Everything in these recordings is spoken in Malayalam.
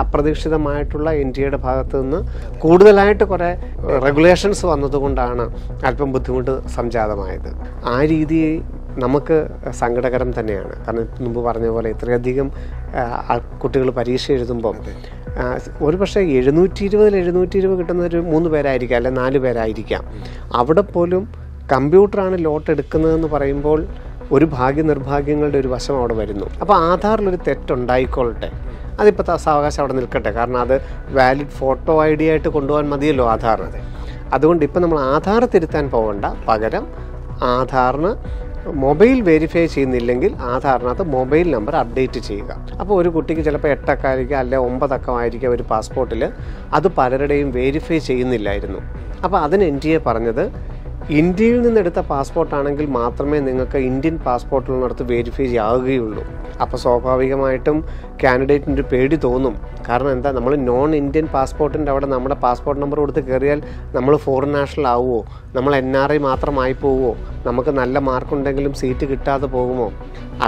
അപ്രതീക്ഷിതമായിട്ടുള്ള ഇന്ത്യയുടെ ഭാഗത്തു നിന്ന് കൂടുതലായിട്ട് കുറേ റെഗുലേഷൻസ് വന്നതുകൊണ്ടാണ് അല്പം ബുദ്ധിമുട്ട് സംജാതമായത് ആ രീതി നമുക്ക് സങ്കടകരം തന്നെയാണ് കാരണം മുമ്പ് പറഞ്ഞ പോലെ ഇത്രയധികം കുട്ടികൾ പരീക്ഷ എഴുതുമ്പോൾ ഒരു പക്ഷേ എഴുന്നൂറ്റി ഇരുപതിൽ എഴുന്നൂറ്റി ഇരുപത് കിട്ടുന്ന ഒരു മൂന്ന് പേരായിരിക്കാം അല്ലെ നാല് പേരായിരിക്കാം അവിടെ പോലും കമ്പ്യൂട്ടറാണ് ലോട്ട് എടുക്കുന്നതെന്ന് പറയുമ്പോൾ ഒരു ഭാഗ്യ നിർഭാഗ്യങ്ങളുടെ ഒരു വശം അവിടെ വരുന്നു അപ്പോൾ ആധാറിലൊരു തെറ്റുണ്ടായിക്കോളട്ടെ അതിപ്പോൾ സാവകാശം അവിടെ നിൽക്കട്ടെ കാരണം അത് വാലിഡ് ഫോട്ടോ ഐ ഡി ആയിട്ട് കൊണ്ടുപോകാൻ മതിയല്ലോ ആധാറിനത് അതുകൊണ്ട് ഇപ്പം നമ്മൾ ആധാർ തിരുത്താൻ പോകണ്ട പകരം ആധാറിന് മൊബൈൽ വെരിഫൈ ചെയ്യുന്നില്ലെങ്കിൽ ആധാറിനകത്ത് മൊബൈൽ നമ്പർ അപ്ഡേറ്റ് ചെയ്യുക അപ്പോൾ ഒരു കുട്ടിക്ക് ചിലപ്പോൾ എട്ടക്കായിരിക്കാം അല്ലെ ആയിരിക്കുക ഒരു പാസ്പോർട്ടിൽ അത് പലരുടെയും വെരിഫൈ ചെയ്യുന്നില്ലായിരുന്നു അപ്പോൾ അതിന് എൻ ടി എ പറഞ്ഞത് ഇന്ത്യയിൽ നിന്നെടുത്ത പാസ്പോർട്ടാണെങ്കിൽ മാത്രമേ നിങ്ങൾക്ക് ഇന്ത്യൻ പാസ്പോർട്ടിൽ നിന്നടുത്ത് വെരിഫൈ ചെയ്യാവുകയുള്ളൂ അപ്പോൾ സ്വാഭാവികമായിട്ടും കാൻഡിഡേറ്റിൻ്റെ പേടി തോന്നും കാരണം എന്താ നമ്മൾ നോൺ ഇന്ത്യൻ പാസ്പോർട്ടിൻ്റെ അവിടെ നമ്മുടെ പാസ്പോർട്ട് നമ്പർ കൊടുത്ത് കയറിയാൽ നമ്മൾ ഫോറിൻ നാഷണൽ ആവുമോ നമ്മൾ എൻ ആർ ഐ മാത്രമായി പോവുമോ നമുക്ക് നല്ല മാർക്കുണ്ടെങ്കിലും സീറ്റ് കിട്ടാതെ പോകുമോ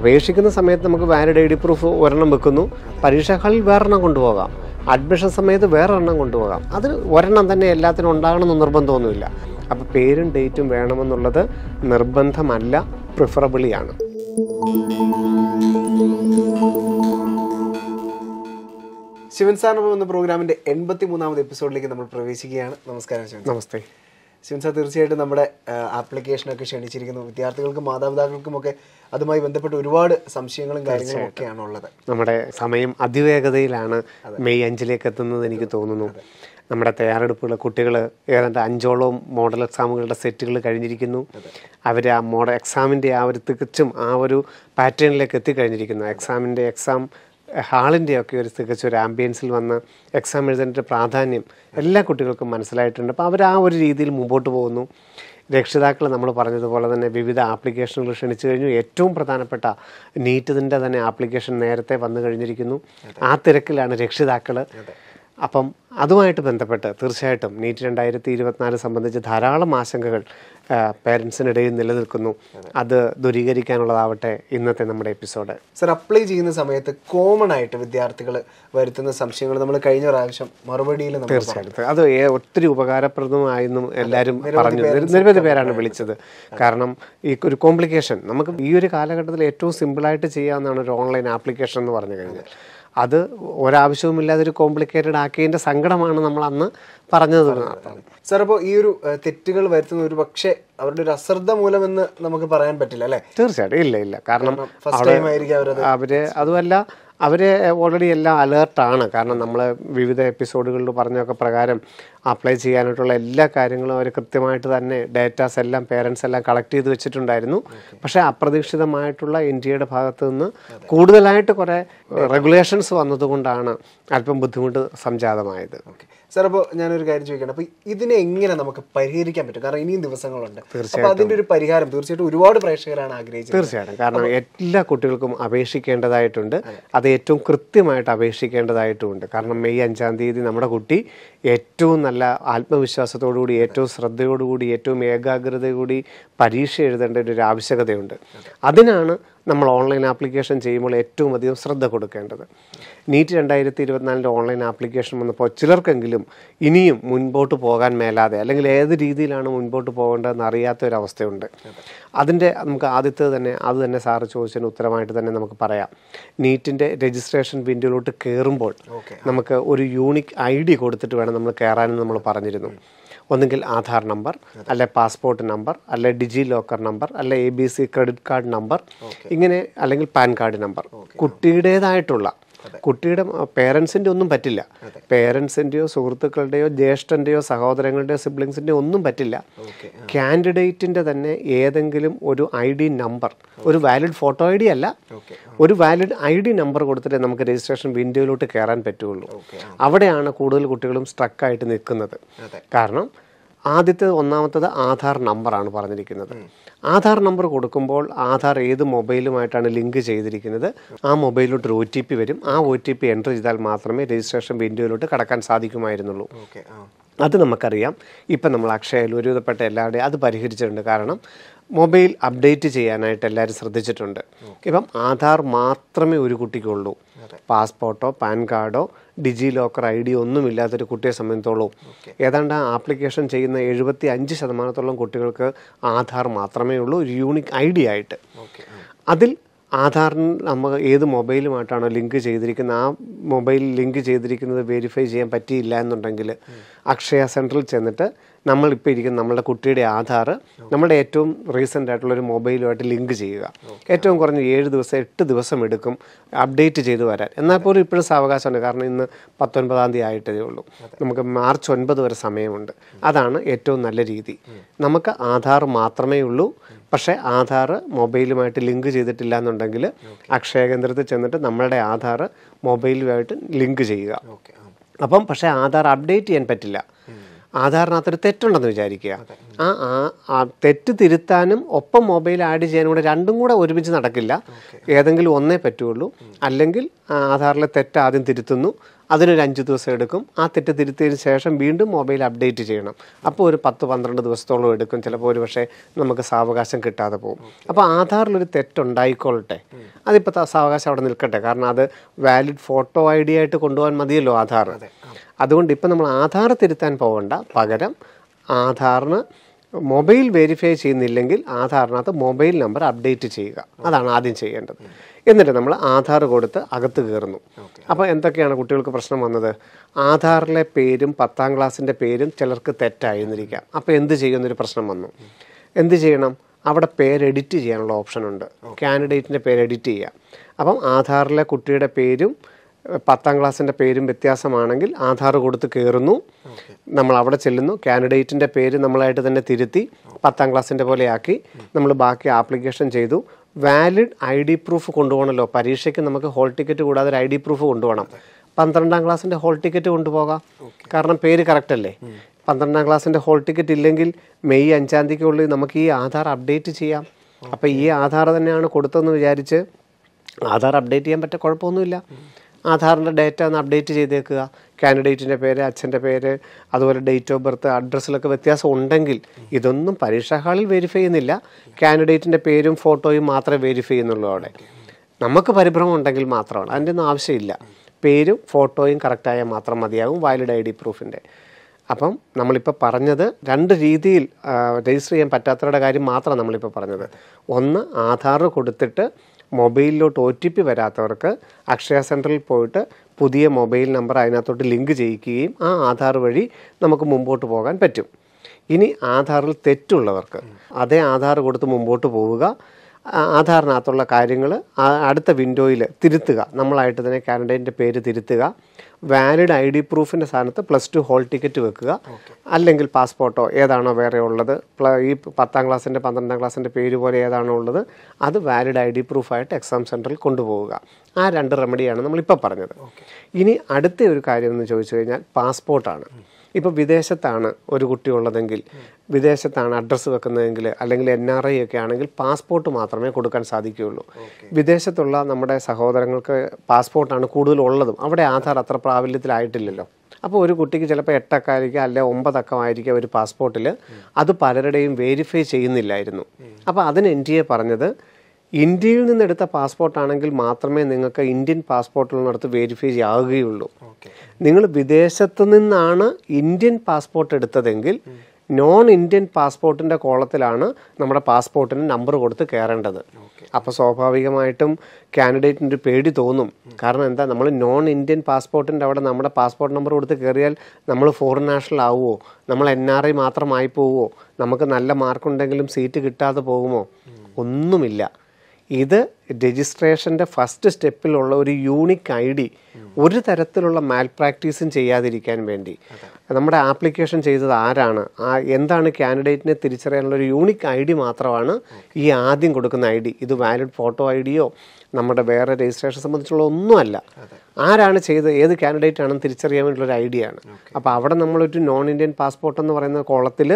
അപേക്ഷിക്കുന്ന സമയത്ത് നമുക്ക് വാലിഡ് ഐ ഡി പ്രൂഫ് ഒരെണ്ണം വെക്കുന്നു പരീക്ഷാ ഹാളിൽ വേറെണ്ണം കൊണ്ടുപോകാം അഡ്മിഷൻ സമയത്ത് വേറെണ്ണം കൊണ്ടുപോകാം അത് ഒരെണ്ണം തന്നെ എല്ലാത്തിനും ഉണ്ടാകണമെന്ന് നിർബന്ധമൊന്നുമില്ല അപ്പോൾ പേരും ഡേറ്റും വേണമെന്നുള്ളത് നിർബന്ധമല്ല പ്രിഫറബിളിയാണ് ശിവൻ സാറിനൊപ്പം എന്ന പ്രോഗ്രാമിൻ്റെ എൺപത്തി മൂന്നാമത് എപ്പിസോഡിലേക്ക് നമ്മൾ പ്രവേശിക്കുകയാണ് നമസ്കാരം ശിവൻ നമസ്തേ ശിവൻ സാർ തീർച്ചയായിട്ടും നമ്മുടെ ആപ്ലിക്കേഷനൊക്കെ ക്ഷണിച്ചിരിക്കുന്നു വിദ്യാർത്ഥികൾക്കും മാതാപിതാക്കൾക്കും ഒക്കെ അതുമായി ബന്ധപ്പെട്ട് ഒരുപാട് സംശയങ്ങളും കാര്യങ്ങളും ഒക്കെയാണ് ഉള്ളത് നമ്മുടെ സമയം അതിവേഗതയിലാണ് മെയ് അഞ്ചിലേക്ക് എത്തുന്നത് എനിക്ക് തോന്നുന്നു നമ്മുടെ തയ്യാറെടുപ്പുകൾ കുട്ടികൾ ഏതാണ്ട് അഞ്ചോളം മോഡൽ എക്സാമുകളുടെ സെറ്റുകൾ കഴിഞ്ഞിരിക്കുന്നു അവർ ആ മോഡൽ എക്സാമിൻ്റെ ആ ഒരു തികച്ചും ആ ഒരു പാറ്റേണിലേക്ക് എത്തിക്കഴിഞ്ഞിരിക്കുന്നു എക്സാമിൻ്റെ എക്സാം ഹാളിൻ്റെ ഒക്കെ ഒരു തികച്ചും ഒരു ആംബിയൻസിൽ വന്ന എക്സാം എഴുതേണ്ട പ്രാധാന്യം എല്ലാ കുട്ടികൾക്കും മനസ്സിലായിട്ടുണ്ട് അപ്പോൾ അവർ ആ ഒരു രീതിയിൽ മുമ്പോട്ട് പോകുന്നു രക്ഷിതാക്കൾ നമ്മൾ പറഞ്ഞതുപോലെ തന്നെ വിവിധ ആപ്ലിക്കേഷനുകൾ ക്ഷണിച്ചു കഴിഞ്ഞു ഏറ്റവും പ്രധാനപ്പെട്ട നീറ്റതിൻ്റെ തന്നെ ആപ്ലിക്കേഷൻ നേരത്തെ വന്നു കഴിഞ്ഞിരിക്കുന്നു ആ തിരക്കിലാണ് രക്ഷിതാക്കൾ അപ്പം അതുമായിട്ട് ബന്ധപ്പെട്ട് തീർച്ചയായിട്ടും നീറ്റ് രണ്ടായിരത്തി ഇരുപത്തിനാല് സംബന്ധിച്ച് ധാരാളം ആശങ്കകൾ പേരൻസിനിടയിൽ നിലനിൽക്കുന്നു അത് ദുരീകരിക്കാനുള്ളതാവട്ടെ ഇന്നത്തെ നമ്മുടെ എപ്പിസോഡ് സർ അപ്ലൈ ചെയ്യുന്ന സമയത്ത് കോമൺ ആയിട്ട് വിദ്യാർത്ഥികൾ വരുത്തുന്ന സംശയങ്ങൾ നമ്മൾ കഴിഞ്ഞ പ്രാവശ്യം മറുപടിയിൽ തീർച്ചയായിട്ടും അത് ഒത്തിരി ഉപകാരപ്രദമായെന്നും എല്ലാവരും പറഞ്ഞു നിരവധി പേരാണ് വിളിച്ചത് കാരണം ഈ ഒരു കോംപ്ലിക്കേഷൻ നമുക്ക് ഈ ഒരു കാലഘട്ടത്തിൽ ഏറ്റവും സിമ്പിളായിട്ട് ചെയ്യാവുന്നതാണ് ഒരു ഓൺലൈൻ ആപ്ലിക്കേഷൻ എന്ന് പറഞ്ഞു കഴിഞ്ഞാൽ അത് ഒരാവശ്യവുമില്ലാതെ ഒരു കോംപ്ലിക്കേറ്റഡ് ആക്കിയതിൻ്റെ സങ്കടമാണ് നമ്മൾ അന്ന് പറഞ്ഞത് സാർ അപ്പോൾ ഈ ഒരു തെറ്റുകൾ വരുത്തുന്ന ഒരു പക്ഷേ അവരുടെ ഒരു അശ്രദ്ധ മൂലമെന്ന് നമുക്ക് പറയാൻ പറ്റില്ല അല്ലേ തീർച്ചയായിട്ടും ഇല്ല ഇല്ല കാരണം അവര് അതുമല്ല അവരെ ഓൾറെഡി എല്ലാം അലേർട്ടാണ് കാരണം നമ്മൾ വിവിധ എപ്പിസോഡുകളിൽ പറഞ്ഞൊക്കെ പ്രകാരം അപ്ലൈ ചെയ്യാനായിട്ടുള്ള എല്ലാ കാര്യങ്ങളും അവർ കൃത്യമായിട്ട് തന്നെ ഡേറ്റാസ് എല്ലാം പേരൻസ് എല്ലാം കളക്ട് ചെയ്ത് വെച്ചിട്ടുണ്ടായിരുന്നു പക്ഷേ അപ്രതീക്ഷിതമായിട്ടുള്ള ഇന്ത്യയുടെ ഭാഗത്ത് നിന്ന് കൂടുതലായിട്ട് കുറേ റെഗുലേഷൻസ് വന്നതുകൊണ്ടാണ് അല്പം ബുദ്ധിമുട്ട് സംജാതമായത് സാർ അപ്പോൾ ഞാനൊരു കാര്യം ചോദിക്കണം അപ്പോൾ ഇതിനെ എങ്ങനെ നമുക്ക് പരിഹരിക്കാൻ പറ്റും കാരണം ഇനിയും ദിവസങ്ങളുണ്ട് തീർച്ചയായിട്ടും അതിൻ്റെ ഒരു പരിഹാരം തീർച്ചയായിട്ടും ഒരുപാട് പ്രേക്ഷകരാണ് ആഗ്രഹിച്ചത് തീർച്ചയായിട്ടും കാരണം എല്ലാ കുട്ടികൾക്കും അപേക്ഷിക്കേണ്ടതായിട്ടുണ്ട് അത് ഏറ്റവും കൃത്യമായിട്ട് അപേക്ഷിക്കേണ്ടതായിട്ടുമുണ്ട് കാരണം മെയ് അഞ്ചാം തീയതി നമ്മുടെ കുട്ടി ഏറ്റവും നല്ല ആത്മവിശ്വാസത്തോടുകൂടി ഏറ്റവും ശ്രദ്ധയോടുകൂടി ഏറ്റവും ഏകാഗ്രതയോടുകൂടി പരീക്ഷ എഴുതേണ്ട ഒരു ആവശ്യകതയുണ്ട് അതിനാണ് നമ്മൾ ഓൺലൈൻ ആപ്ലിക്കേഷൻ ചെയ്യുമ്പോൾ ഏറ്റവും അധികം ശ്രദ്ധ കൊടുക്കേണ്ടത് നീറ്റ് രണ്ടായിരത്തി ഇരുപത്തിനാലിൻ്റെ ഓൺലൈൻ ആപ്ലിക്കേഷൻ വന്നപ്പോൾ ചിലർക്കെങ്കിലും ഇനിയും മുൻപോട്ട് പോകാൻ മേലാതെ അല്ലെങ്കിൽ ഏത് രീതിയിലാണ് മുൻപോട്ട് പോകേണ്ടതെന്ന് അറിയാത്ത ഒരു അവസ്ഥയുണ്ട് അതിൻ്റെ നമുക്ക് ആദ്യത്തെ തന്നെ അത് തന്നെ സാറ് ചോദിച്ചതിന് ഉത്തരമായിട്ട് തന്നെ നമുക്ക് പറയാം നീറ്റിൻ്റെ രജിസ്ട്രേഷൻ വിൻഡോയിലോട്ട് കയറുമ്പോൾ നമുക്ക് ഒരു യൂണിക് ഐ ഡി കൊടുത്തിട്ട് വേണം നമ്മൾ കയറാനെന്ന് നമ്മൾ പറഞ്ഞിരുന്നു ഒന്നുകിൽ ആധാർ നമ്പർ അല്ലെ പാസ്പോർട്ട് നമ്പർ അല്ലെ ഡിജി ലോക്കർ നമ്പർ അല്ലെ A B C credit card number ഇങ്ങനെ അല്ലെങ്കിൽ പാൻ കാർഡ് നമ്പർ കുട്ടിയുടേതായിട്ടുള്ള കുട്ടിയുടെ പേരൻസിൻ്റെ ഒന്നും പറ്റില്ല പേരൻസിൻ്റെയോ സുഹൃത്തുക്കളുടെയോ ജ്യേഷ്ഠൻ്റെയോ സഹോദരങ്ങളുടെയോ സിബ്ലിങ്സിൻ്റെയോ ഒന്നും പറ്റില്ല കാൻഡിഡേറ്റിൻ്റെ തന്നെ ഏതെങ്കിലും ഒരു ഐ ഡി നമ്പർ ഒരു വാലിഡ് ഫോട്ടോ ഐ ഡി അല്ല ഒരു വാലിഡ് ഐ ഡി നമ്പർ കൊടുത്തിട്ടേ നമുക്ക് രജിസ്ട്രേഷൻ വിൻഡോയിലോട്ട് കയറാൻ പറ്റുള്ളൂ അവിടെയാണ് കൂടുതൽ കുട്ടികളും സ്ട്രക്കായിട്ട് നിൽക്കുന്നത് കാരണം ആദ്യത്തെ ഒന്നാമത്തത് ആധാർ നമ്പറാണ് പറഞ്ഞിരിക്കുന്നത് ആധാർ നമ്പർ കൊടുക്കുമ്പോൾ ആധാർ ഏത് മൊബൈലുമായിട്ടാണ് ലിങ്ക് ചെയ്തിരിക്കുന്നത് ആ മൊബൈലിലോട്ട് ഒരു ഒ ടി പി വരും ആ ഒ ടി പി എൻ്റർ ചെയ്താൽ മാത്രമേ രജിസ്ട്രേഷൻ വിൻഡോയിലോട്ട് കടക്കാൻ സാധിക്കുമായിരുന്നുള്ളൂ അത് നമുക്കറിയാം ഇപ്പം നമ്മൾ അക്ഷയയിൽ ഒരുവിധപ്പെട്ട എല്ലാവരുടെയും അത് പരിഹരിച്ചിട്ടുണ്ട് കാരണം മൊബൈൽ അപ്ഡേറ്റ് ചെയ്യാനായിട്ട് എല്ലാവരും ശ്രദ്ധിച്ചിട്ടുണ്ട് ഇപ്പം ആധാർ മാത്രമേ ഒരു കുട്ടിക്കുള്ളൂ പാസ്പോർട്ടോ പാൻ കാർഡോ ഡിജി ലോക്കർ ഐ ഡി ഇല്ലാത്തൊരു കുട്ടിയെ സംബന്ധിച്ചോളം ഏതാണ്ട് ആ ആപ്ലിക്കേഷൻ ചെയ്യുന്ന എഴുപത്തി അഞ്ച് ശതമാനത്തോളം കുട്ടികൾക്ക് ആധാർ മാത്രമേ ഉള്ളൂ ഒരു യൂണിക് ഐ ഡി ആയിട്ട് അതിൽ ആധാറിന് നമ്മൾ ഏത് മൊബൈലുമായിട്ടാണോ ലിങ്ക് ചെയ്തിരിക്കുന്ന ആ മൊബൈൽ ലിങ്ക് ചെയ്തിരിക്കുന്നത് വെരിഫൈ ചെയ്യാൻ പറ്റിയില്ല എന്നുണ്ടെങ്കിൽ അക്ഷയ സെൻറ്ററിൽ ചെന്നിട്ട് നമ്മളിപ്പോൾ ഇരിക്കുന്ന നമ്മുടെ കുട്ടിയുടെ ആധാർ നമ്മുടെ ഏറ്റവും റീസെൻ്റ് ആയിട്ടുള്ള ഒരു മൊബൈലുമായിട്ട് ലിങ്ക് ചെയ്യുക ഏറ്റവും കുറഞ്ഞ ഏഴ് ദിവസം എട്ട് ദിവസം എടുക്കും അപ്ഡേറ്റ് ചെയ്ത് വരാൻ എന്നാൽ പോലും ഇപ്പോഴും സാവകാശമുണ്ട് കാരണം ഇന്ന് പത്തൊൻപതാം തീയതി ആയിട്ടേ ഉള്ളൂ നമുക്ക് മാർച്ച് ഒൻപത് വരെ സമയമുണ്ട് അതാണ് ഏറ്റവും നല്ല രീതി നമുക്ക് ആധാർ മാത്രമേ ഉള്ളൂ പക്ഷേ ആധാർ മൊബൈലുമായിട്ട് ലിങ്ക് ചെയ്തിട്ടില്ല എന്നുണ്ടെങ്കിൽ അക്ഷയ കേന്ദ്രത്തിൽ ചെന്നിട്ട് നമ്മളുടെ ആധാർ മൊബൈലുമായിട്ട് ലിങ്ക് ചെയ്യുക അപ്പം പക്ഷേ ആധാർ അപ്ഡേറ്റ് ചെയ്യാൻ പറ്റില്ല ആധാറിനകത്തൊരു തെറ്റുണ്ടെന്ന് വിചാരിക്കുക ആ ആ തെറ്റ് തിരുത്താനും ഒപ്പം മൊബൈൽ ആഡ് ചെയ്യാനും കൂടെ രണ്ടും കൂടെ ഒരുമിച്ച് നടക്കില്ല ഏതെങ്കിലും ഒന്നേ പറ്റുള്ളൂ അല്ലെങ്കിൽ ആധാറിലെ തെറ്റ് ആദ്യം തിരുത്തുന്നു അതിനൊരു അഞ്ച് ദിവസം എടുക്കും ആ തെറ്റ് തിരുത്തിയതിന് ശേഷം വീണ്ടും മൊബൈൽ അപ്ഡേറ്റ് ചെയ്യണം അപ്പോൾ ഒരു പത്ത് പന്ത്രണ്ട് ദിവസത്തോളം എടുക്കും ചിലപ്പോൾ ഒരു പക്ഷേ നമുക്ക് സാവകാശം കിട്ടാതെ പോകും അപ്പോൾ ആധാറിലൊരു തെറ്റുണ്ടായിക്കോളട്ടെ അതിപ്പോൾ സാവകാശം അവിടെ നിൽക്കട്ടെ കാരണം അത് വാലിഡ് ഫോട്ടോ ഐ ഡി ആയിട്ട് കൊണ്ടുപോകാൻ മതിയല്ലോ ആധാർ അതുകൊണ്ട് ഇപ്പം നമ്മൾ ആധാർ തിരുത്താൻ പോകണ്ട പകരം ആധാറിന് മൊബൈൽ വെരിഫൈ ചെയ്യുന്നില്ലെങ്കിൽ ആധാറിനകത്ത് മൊബൈൽ നമ്പർ അപ്ഡേറ്റ് ചെയ്യുക അതാണ് ആദ്യം ചെയ്യേണ്ടത് എന്നിട്ട് നമ്മൾ ആധാർ കൊടുത്ത് അകത്ത് കയറുന്നു അപ്പോൾ എന്തൊക്കെയാണ് കുട്ടികൾക്ക് പ്രശ്നം വന്നത് ആധാറിലെ പേരും പത്താം ക്ലാസ്സിൻ്റെ പേരും ചിലർക്ക് തെറ്റായിരുന്നിരിക്കാം അപ്പോൾ എന്ത് ചെയ്യുമെന്നൊരു പ്രശ്നം വന്നു എന്ത് ചെയ്യണം അവിടെ പേര് എഡിറ്റ് ചെയ്യാനുള്ള ഓപ്ഷൻ ഉണ്ട് കാൻഡിഡേറ്റിൻ്റെ പേര് എഡിറ്റ് ചെയ്യാം അപ്പം ആധാറിലെ കുട്ടിയുടെ പേരും പത്താം ക്ലാസ്സിൻ്റെ പേരും വ്യത്യാസമാണെങ്കിൽ ആധാർ കൊടുത്ത് കയറുന്നു നമ്മൾ അവിടെ ചെല്ലുന്നു കാൻഡിഡേറ്റിൻ്റെ പേര് നമ്മളായിട്ട് തന്നെ തിരുത്തി പത്താം ക്ലാസ്സിൻ്റെ പോലെയാക്കി നമ്മൾ ബാക്കി ആപ്ലിക്കേഷൻ ചെയ്തു വാലിഡ് ഐ ഡി പ്രൂഫ് കൊണ്ടുപോകണമല്ലോ പരീക്ഷയ്ക്ക് നമുക്ക് ഹോൾ ടിക്കറ്റ് കൂടാതെ ഒരു ഐ ഡി പ്രൂഫ് കൊണ്ടുപോകണം പന്ത്രണ്ടാം ക്ലാസ്സിൻ്റെ ഹോൾ ടിക്കറ്റ് കൊണ്ടുപോകാം കാരണം പേര് കറക്റ്റ് അല്ലേ പന്ത്രണ്ടാം ക്ലാസ്സിൻ്റെ ഹോൾ ടിക്കറ്റ് ഇല്ലെങ്കിൽ മെയ് അഞ്ചാം തീയതിക്കുള്ളിൽ നമുക്ക് ഈ ആധാർ അപ്ഡേറ്റ് ചെയ്യാം അപ്പോൾ ഈ ആധാർ തന്നെയാണ് കൊടുത്തതെന്ന് വിചാരിച്ച് ആധാർ അപ്ഡേറ്റ് ചെയ്യാൻ പറ്റ കുഴപ്പമൊന്നുമില്ല ആധാറിൻ്റെ ഡേറ്റ ഒന്ന് അപ്ഡേറ്റ് ചെയ്തേക്കുക കാൻഡിഡേറ്റിൻ്റെ പേര് അച്ഛൻ്റെ പേര് അതുപോലെ ഡേറ്റ് ഓഫ് ബർത്ത് അഡ്രസ്സിലൊക്കെ വ്യത്യാസം ഉണ്ടെങ്കിൽ ഇതൊന്നും പരീക്ഷാ ഹാളിൽ വെരിഫൈ ചെയ്യുന്നില്ല കാൻഡിഡേറ്റിൻ്റെ പേരും ഫോട്ടോയും മാത്രമേ വെരിഫൈ ചെയ്യുന്നുള്ളൂ അവിടെ നമുക്ക് പരിഭ്രമം ഉണ്ടെങ്കിൽ മാത്രമാണ് അതിൻ്റെ ഒന്നും ആവശ്യമില്ല പേരും ഫോട്ടോയും കറക്റ്റായാൽ മാത്രം മതിയാകും വാലിഡ് ഐ ഡി പ്രൂഫിൻ്റെ അപ്പം നമ്മളിപ്പോൾ പറഞ്ഞത് രണ്ട് രീതിയിൽ രജിസ്റ്റർ ചെയ്യാൻ പറ്റാത്തവരുടെ കാര്യം മാത്രമാണ് നമ്മളിപ്പോൾ പറഞ്ഞത് ഒന്ന് ആധാർ കൊടുത്തിട്ട് മൊബൈലിലോട്ട് ഒ ടി പി വരാത്തവർക്ക് അക്ഷയ സെൻറ്ററിൽ പോയിട്ട് പുതിയ മൊബൈൽ നമ്പർ അതിനകത്തോട്ട് ലിങ്ക് ചെയ്യിക്കുകയും ആ ആധാർ വഴി നമുക്ക് മുമ്പോട്ട് പോകാൻ പറ്റും ഇനി ആധാറിൽ തെറ്റുള്ളവർക്ക് അതേ ആധാർ കൊടുത്ത് മുമ്പോട്ട് പോവുക ആധാറിനകത്തുള്ള കാര്യങ്ങൾ അടുത്ത വിൻഡോയിൽ തിരുത്തുക നമ്മളായിട്ട് തന്നെ കാനഡേൻ്റെ പേര് തിരുത്തുക വാലിഡ് ഐ ഡി പ്രൂഫിൻ്റെ സ്ഥാനത്ത് പ്ലസ് ടു ഹോൾ ടിക്കറ്റ് വെക്കുക അല്ലെങ്കിൽ പാസ്പോർട്ടോ ഏതാണോ വേറെ ഉള്ളത് ഈ പത്താം ക്ലാസ്സിൻ്റെ പന്ത്രണ്ടാം ക്ലാസ്സിൻ്റെ പേര് പോലെ ഏതാണോ ഉള്ളത് അത് വാലിഡ് ഐ ഡി പ്രൂഫായിട്ട് എക്സാം സെൻറ്ററിൽ കൊണ്ടുപോവുക ആ രണ്ട് റെമഡിയാണ് നമ്മളിപ്പോൾ പറഞ്ഞത് ഇനി അടുത്ത ഒരു കാര്യം എന്ന് ചോദിച്ചു കഴിഞ്ഞാൽ പാസ്പോർട്ടാണ് ഇപ്പോൾ വിദേശത്താണ് ഒരു കുട്ടി ഉള്ളതെങ്കിൽ വിദേശത്താണ് അഡ്രസ്സ് വെക്കുന്നതെങ്കിൽ അല്ലെങ്കിൽ എൻ ആർ ഐ ഒക്കെ ആണെങ്കിൽ പാസ്പോർട്ട് മാത്രമേ കൊടുക്കാൻ സാധിക്കുകയുള്ളൂ വിദേശത്തുള്ള നമ്മുടെ സഹോദരങ്ങൾക്ക് പാസ്പോർട്ടാണ് കൂടുതൽ ഉള്ളതും അവിടെ ആധാർ അത്ര പ്രാബല്യത്തിലായിട്ടില്ലല്ലോ അപ്പോൾ ഒരു കുട്ടിക്ക് ചിലപ്പോൾ എട്ടക്കാരിക്കുക അല്ലെ ആയിരിക്കുക ഒരു പാസ്പോർട്ടിൽ അത് പലരുടെയും വേരിഫൈ ചെയ്യുന്നില്ലായിരുന്നു അപ്പോൾ അതിന് എൻ ടി എ പറഞ്ഞത് ഇന്ത്യയിൽ നിന്നെടുത്ത പാസ്പോർട്ടാണെങ്കിൽ മാത്രമേ നിങ്ങൾക്ക് ഇന്ത്യൻ പാസ്പോർട്ടിൽ പാസ്പോർട്ടിനടുത്ത് വെരിഫൈ ചെയ്യാവുകയുള്ളൂ നിങ്ങൾ വിദേശത്ത് നിന്നാണ് ഇന്ത്യൻ പാസ്പോർട്ട് എടുത്തതെങ്കിൽ നോൺ ഇന്ത്യൻ പാസ്പോർട്ടിൻ്റെ കോളത്തിലാണ് നമ്മുടെ പാസ്പോർട്ടിന് നമ്പർ കൊടുത്ത് കയറേണ്ടത് അപ്പോൾ സ്വാഭാവികമായിട്ടും കാൻഡിഡേറ്റിൻ്റെ പേടി തോന്നും കാരണം എന്താ നമ്മൾ നോൺ ഇന്ത്യൻ പാസ്പോർട്ടിൻ്റെ അവിടെ നമ്മുടെ പാസ്പോർട്ട് നമ്പർ കൊടുത്ത് കയറിയാൽ നമ്മൾ ഫോറിൻ നാഷണൽ ആവുമോ നമ്മൾ എൻ ആർ ഐ മാത്രമായി പോവുമോ നമുക്ക് നല്ല മാർക്കുണ്ടെങ്കിലും സീറ്റ് കിട്ടാതെ പോകുമോ ഒന്നുമില്ല ഇത് രജിസ്ട്രേഷൻ്റെ ഫസ്റ്റ് സ്റ്റെപ്പിലുള്ള ഒരു യൂണിക് ഐ ഡി ഒരു തരത്തിലുള്ള മാൽ പ്രാക്ടീസും ചെയ്യാതിരിക്കാൻ വേണ്ടി നമ്മുടെ ആപ്ലിക്കേഷൻ ചെയ്തത് ആരാണ് ആ എന്താണ് കാൻഡിഡേറ്റിനെ തിരിച്ചറിയാനുള്ള ഒരു യൂണിക് ഐ ഡി മാത്രമാണ് ഈ ആദ്യം കൊടുക്കുന്ന ഐ ഡി ഇത് വാലിഡ് ഫോട്ടോ ഐ ഡിയോ നമ്മുടെ വേറെ രജിസ്ട്രേഷൻ സംബന്ധിച്ചുള്ള ഒന്നുമല്ല ആരാണ് ചെയ്തത് ഏത് കാൻഡിഡേറ്റ് ആണെന്ന് തിരിച്ചറിയാൻ വേണ്ടിയുള്ള ഒരു ഐ ആണ് അപ്പോൾ അവിടെ നമ്മളൊരു നോൺ ഇന്ത്യൻ പാസ്പോർട്ട് എന്ന് പറയുന്ന കോളത്തിൽ